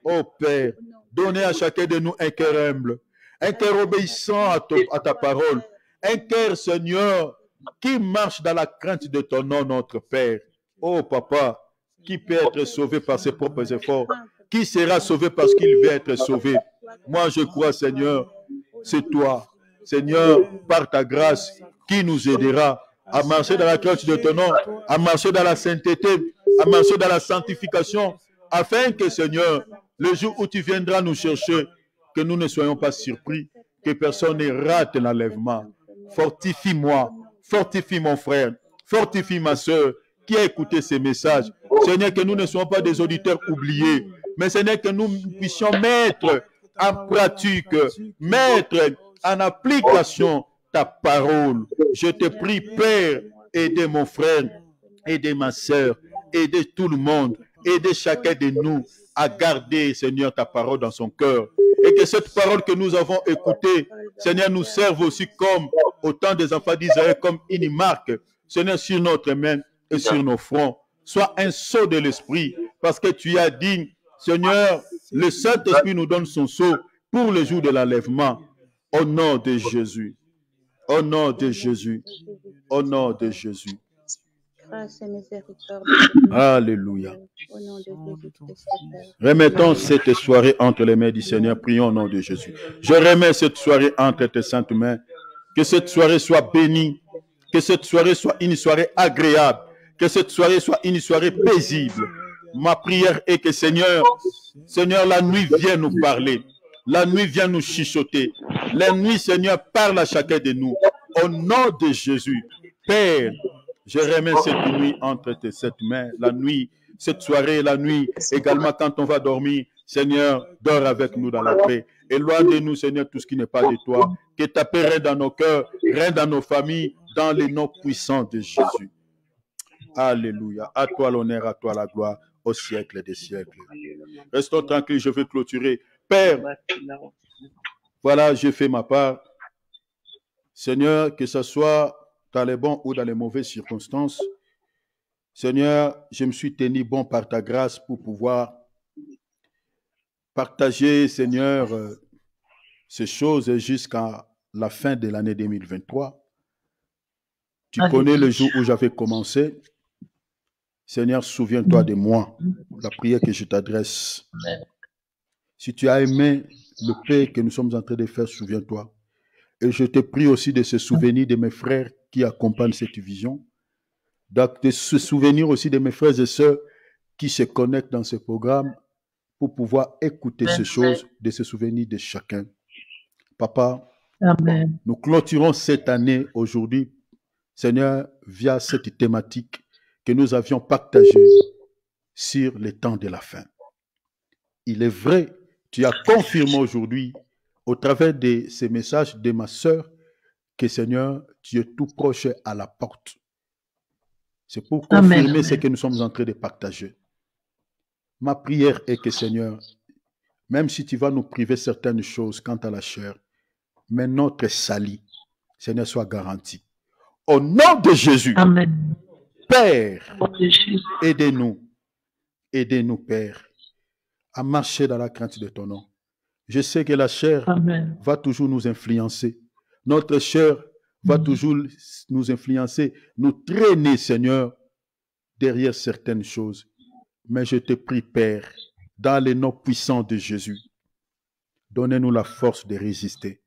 Ô Père, donnez à chacun de nous un cœur humble, un cœur obéissant à, ta parole, un cœur, Seigneur, qui marche dans la crainte de ton nom, notre Père. Ô Papa, qui peut être sauvé par ses propres efforts, qui sera sauvé parce qu'il veut être sauvé. Moi, je crois, Seigneur, c'est toi, Seigneur, par ta grâce, qui nous aidera à marcher dans la crainte de ton nom, à marcher dans la sainteté, à marcher dans la sanctification, afin que, Seigneur, le jour où tu viendras nous chercher, que nous ne soyons pas surpris, que personne ne rate l'enlèvement. Fortifie-moi, fortifie mon frère, fortifie ma soeur qui a écouté ces messages. Seigneur, que nous ne soyons pas des auditeurs oubliés, mais Seigneur, que nous puissions mettre en pratique, mettre en application ta parole. Je te prie, Père, aidez mon frère, aidez ma soeur, aidez tout le monde, aidez chacun de nous à garder, Seigneur, ta parole dans son cœur. Et que cette parole que nous avons écoutée, Seigneur, nous serve aussi comme, au temps des enfants d'Israël, comme une marque, Seigneur, sur notre main et sur nos fronts. Sois un sceau de l'esprit, parce que tu as dit, Seigneur, le Saint-Esprit nous donne son sceau pour le jour de l'enlèvement. Au nom de Jésus. Au nom de Jésus. Au nom de Jésus. Alléluia. Remettons cette soirée entre les mains du Seigneur. Prions au nom de Jésus. Je remets cette soirée entre tes saintes mains. Que cette soirée soit bénie. Que cette soirée soit une soirée agréable. Que cette soirée soit une soirée paisible. Ma prière est que Seigneur, Seigneur, la nuit vienne nous parler. La nuit vienne nous chuchoter. La nuit, Seigneur, parle à chacun de nous. Au nom de Jésus, Père, je remets cette nuit entre tes sept mains, la nuit, cette soirée, la nuit, également quand on va dormir. Seigneur, dors avec nous dans la paix. Éloigne de nous, Seigneur, tout ce qui n'est pas de toi. Que ta paix règne dans nos cœurs, règne dans nos familles, dans les noms puissants de Jésus. Alléluia. À toi l'honneur, à toi la gloire, au siècle des siècles. Restons tranquilles, je veux clôturer. Père, voilà, j'ai fait ma part. Seigneur, que ce soit dans les bons ou dans les mauvaises circonstances. Seigneur, je me suis tenu bon par ta grâce pour pouvoir partager, Seigneur, euh, ces choses jusqu'à la fin de l'année 2023. Tu connais le jour où j'avais commencé. Seigneur, souviens-toi de moi, la prière que je t'adresse. Si tu as aimé le paix que nous sommes en train de faire, souviens-toi. Et je te prie aussi de se souvenir de mes frères qui accompagnent cette vision, de se souvenir aussi de mes frères et sœurs qui se connectent dans ce programme pour pouvoir écouter ces choses, de se souvenir de chacun. Papa, Amen. nous clôturons cette année aujourd'hui, Seigneur, via cette thématique que nous avions partagée sur les temps de la fin. Il est vrai, tu as confirmé aujourd'hui au travers de ces messages de ma sœur que Seigneur, tu es tout proche à la porte. C'est pour confirmer ce que nous sommes en train de partager. Ma prière est que Seigneur, même si tu vas nous priver certaines choses quant à la chair, mais notre salut, Seigneur, soit garanti. Au nom de Jésus, Père, aidez-nous, aidez-nous, Père, à marcher dans la crainte de ton nom. Je sais que la chair va toujours nous influencer. Notre chair va mm-hmm. toujours nous influencer, nous traîner, Seigneur, derrière certaines choses. Mais je te prie, Père, dans les noms puissants de Jésus, donnez-nous la force de résister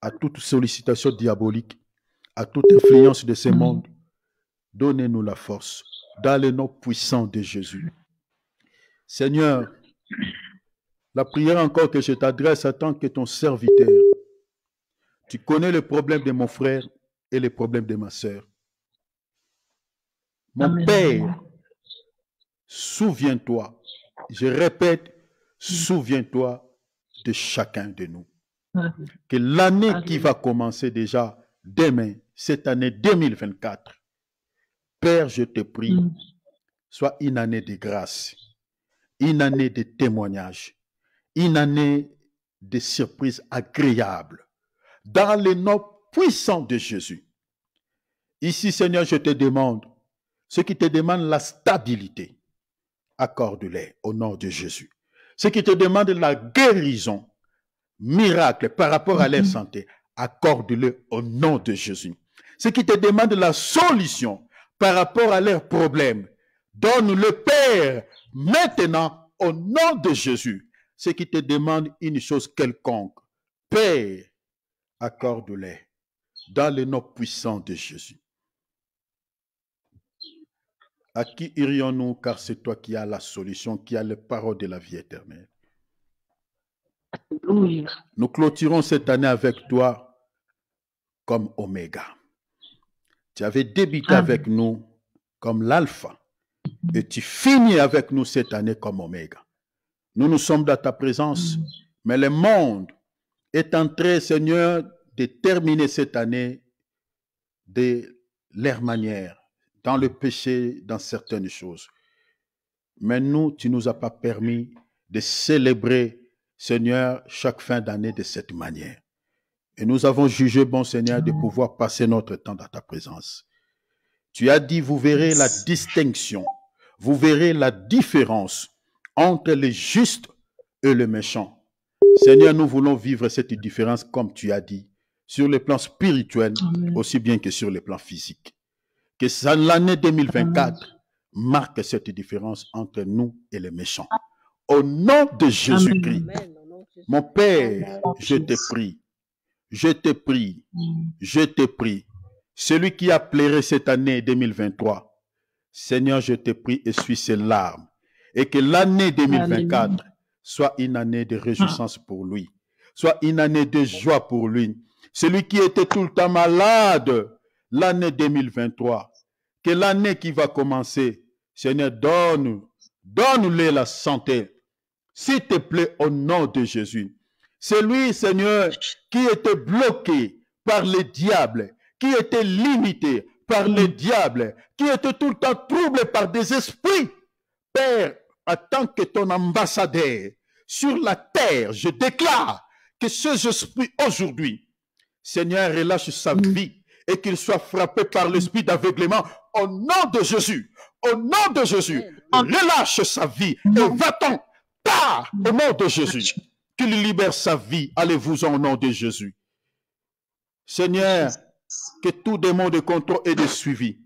à toute sollicitation diabolique, à toute influence de ce mm-hmm. monde. Donnez-nous la force dans le nom puissant de Jésus. Seigneur, la prière encore que je t'adresse en tant que ton serviteur. Tu connais le problème de mon frère et le problème de ma sœur. Mon Père, souviens-toi. Je répète, souviens-toi de chacun de nous. Que l'année qui va commencer déjà demain, cette année 2024, Père, je te prie, mm. soit une année de grâce, une année de témoignage, une année de surprises agréables dans les nom puissant de Jésus. Ici, Seigneur, je te demande, ce qui te demande la stabilité, accorde le au nom de Jésus. Ce qui te demande la guérison, miracle par rapport à leur mhm. santé, accorde-le au nom de Jésus. Ce qui te demande la solution par rapport à leurs problèmes, donne-le Père maintenant au nom de Jésus ceux qui te demandent une chose quelconque, Père, accorde-les dans le nom puissant de Jésus. À qui irions-nous car c'est toi qui as la solution, qui as les paroles de la vie éternelle. Nous clôturons cette année avec toi comme Oméga. Tu avais débuté avec nous comme l'Alpha et tu finis avec nous cette année comme Oméga. Nous nous sommes dans ta présence, mm. mais le monde est entré, Seigneur, de terminer cette année de leur manière, dans le péché, dans certaines choses. Mais nous, tu nous as pas permis de célébrer, Seigneur, chaque fin d'année de cette manière. Et nous avons jugé, bon Seigneur, de mm. pouvoir passer notre temps dans ta présence. Tu as dit, vous verrez la distinction, vous verrez la différence entre les justes et les méchants. Seigneur, nous voulons vivre cette différence, comme tu as dit, sur le plan spirituel, aussi bien que sur le plan physique. Que l'année 2024 marque cette différence entre nous et les méchants. Au nom de Jésus-Christ, mon Père, je te prie, je te prie, je te prie, celui qui a plairé cette année 2023, Seigneur, je te prie, essuie ses larmes et que l'année 2024 soit une année de réjouissance ah. pour lui, soit une année de joie pour lui. Celui qui était tout le temps malade, l'année 2023, que l'année qui va commencer, Seigneur, donne, donne-lui la santé. S'il te plaît, au nom de Jésus. Celui, Seigneur, qui était bloqué par les diables. qui était limité par le mm. diable, qui était tout le temps troublé par des esprits. Père, en tant que ton ambassadeur sur la terre, je déclare que ce esprit aujourd'hui, Seigneur, relâche sa mm. vie et qu'il soit frappé par mm. l'esprit d'aveuglement au nom de Jésus. Au nom de Jésus, mm. relâche sa vie et va t on par au nom de Jésus. Qu'il libère sa vie. Allez-vous au nom de Jésus. Seigneur, que tout démon de contrôle et de suivi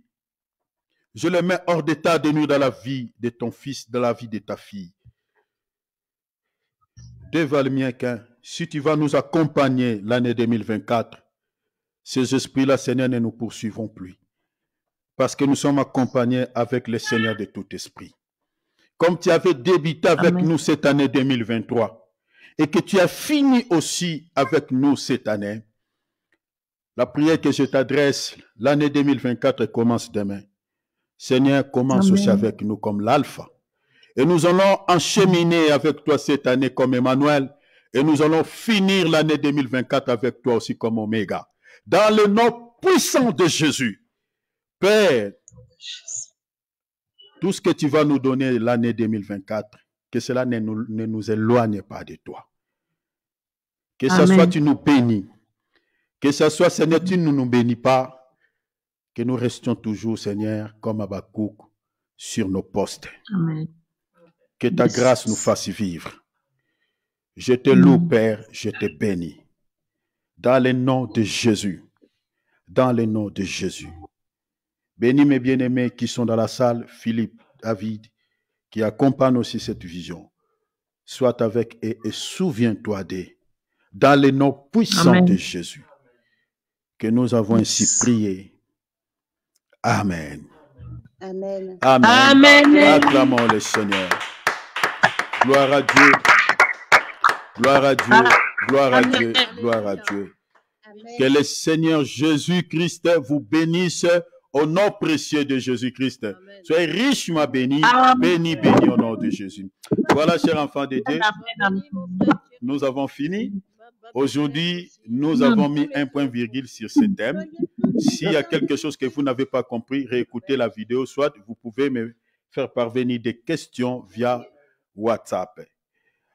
je les mets hors d'état de nous dans la vie de ton fils, dans la vie de ta fille. De Valmienquin, si tu vas nous accompagner l'année 2024, ces esprits-là, Seigneur, ne nous poursuivront plus. Parce que nous sommes accompagnés avec le Seigneur de tout esprit. Comme tu avais débuté avec nous cette année 2023 et que tu as fini aussi avec nous cette année, la prière que je t'adresse, l'année 2024 commence demain. Seigneur, commence aussi avec nous comme l'alpha. Et nous allons encheminer avec toi cette année comme Emmanuel. Et nous allons finir l'année 2024 avec toi aussi comme Omega. Dans le nom puissant de Jésus. Père, tout ce que tu vas nous donner l'année 2024, que cela ne nous, ne nous, éloigne pas de toi. Que ce soit tu nous bénis. Que ce soit, Seigneur, tu ne nous bénis pas que nous restions toujours, Seigneur, comme Abakouk, sur nos postes. Que ta grâce nous fasse vivre. Je te loue, Père, je te bénis. Dans le nom de Jésus. Dans le nom de Jésus. Bénis mes bien-aimés qui sont dans la salle, Philippe, David, qui accompagnent aussi cette vision. Sois avec et, souviens-toi d'eux. Dans le nom puissant de Jésus. Que nous avons ainsi prié Amen. Amen. Amen. Acclamons le Seigneur. Gloire à Dieu. Gloire à Dieu. Gloire à Dieu. Gloire à Dieu. Que le Seigneur Jésus-Christ vous bénisse au nom précieux de Jésus-Christ. Soyez richement bénis. Béni, béni au nom de Jésus. Voilà, chers enfants de Dieu. Nous avons fini. Aujourd'hui, nous avons mis un point virgule sur ce thème. S'il y a quelque chose que vous n'avez pas compris, réécoutez la vidéo, soit vous pouvez me faire parvenir des questions via WhatsApp.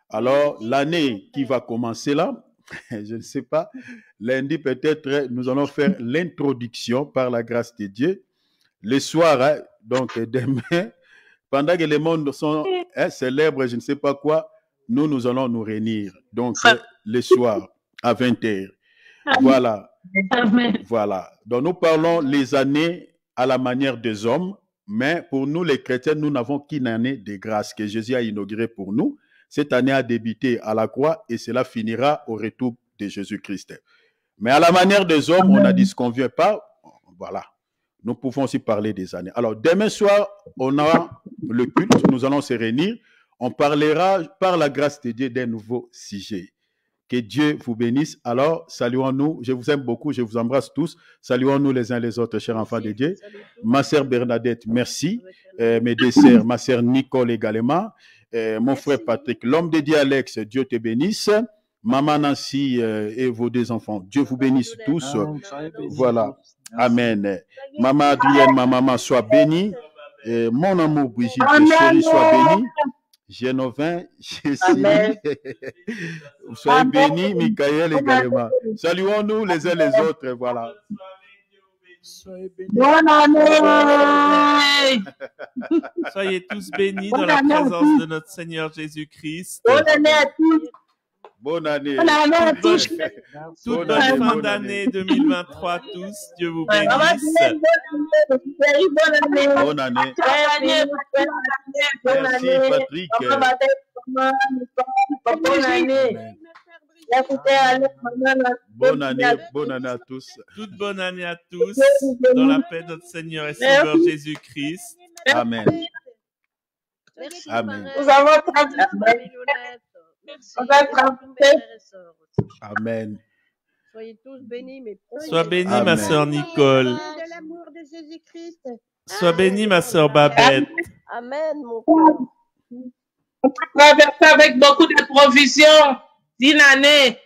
Alors, l'année qui va commencer là, [LAUGHS] je ne sais pas, lundi peut-être, nous allons faire l'introduction par la grâce de Dieu. Le soir, hein, donc demain, [LAUGHS] pendant que les mondes sont hein, célèbres, je ne sais pas quoi, nous, nous allons nous réunir. Donc, le soir, à 20h. Voilà. Voilà. Donc nous parlons les années à la manière des hommes, mais pour nous les chrétiens, nous n'avons qu'une année de grâce que Jésus a inaugurée pour nous. Cette année a débuté à la croix et cela finira au retour de Jésus-Christ. Mais à la manière des hommes, on a dit ce qu'on ne pas. Voilà. Nous pouvons aussi parler des années. Alors, demain soir, on aura le culte. Nous allons se réunir. On parlera, par la grâce de Dieu, d'un nouveau sujet. Que Dieu vous bénisse. Alors, saluons-nous. Je vous aime beaucoup. Je vous embrasse tous. Saluons-nous les uns les autres, chers enfants de Dieu. Ma sœur Bernadette, merci. Euh, mes deux sœurs, ma sœur Nicole également. Euh, mon frère Patrick, l'homme de Dieu, Alex, Dieu te bénisse. Maman Nancy euh, et vos deux enfants, Dieu vous bénisse tous. voilà. Amen. Maman Adrienne, ma maman, soit bénie. Euh, mon amour, Brigitte, chérie, soit bénie. Génovin, [LAUGHS] Jessie. [LAUGHS] Soyez bénis, Michael également. Saluons-nous les uns les autres, voilà. Soyez bénis. Bonne année! Soyez tous bénis dans la présence de notre Seigneur Jésus-Christ. Bonne année à tous! Bonne année. Bonne année à tous. Toute bonne, fin d'année 2023 tous. Dieu vous bénisse. Bonne année. Bonne année. Bonne année. Merci Patrick. Bonne année. Bonne année, bonne année à tous. Toute bonne année à tous. Dans la paix de notre Seigneur et Sauveur Jésus-Christ. Amen. Amen. Nous avons on va Amen. Soyez tous bénis, mes frères. Sois bénie, ma sœur Nicole. De l'amour de Jésus-Christ. Sois bénie, ma sœur Babette. Amen, mon frère. On traverser avec beaucoup de provisions d'une année.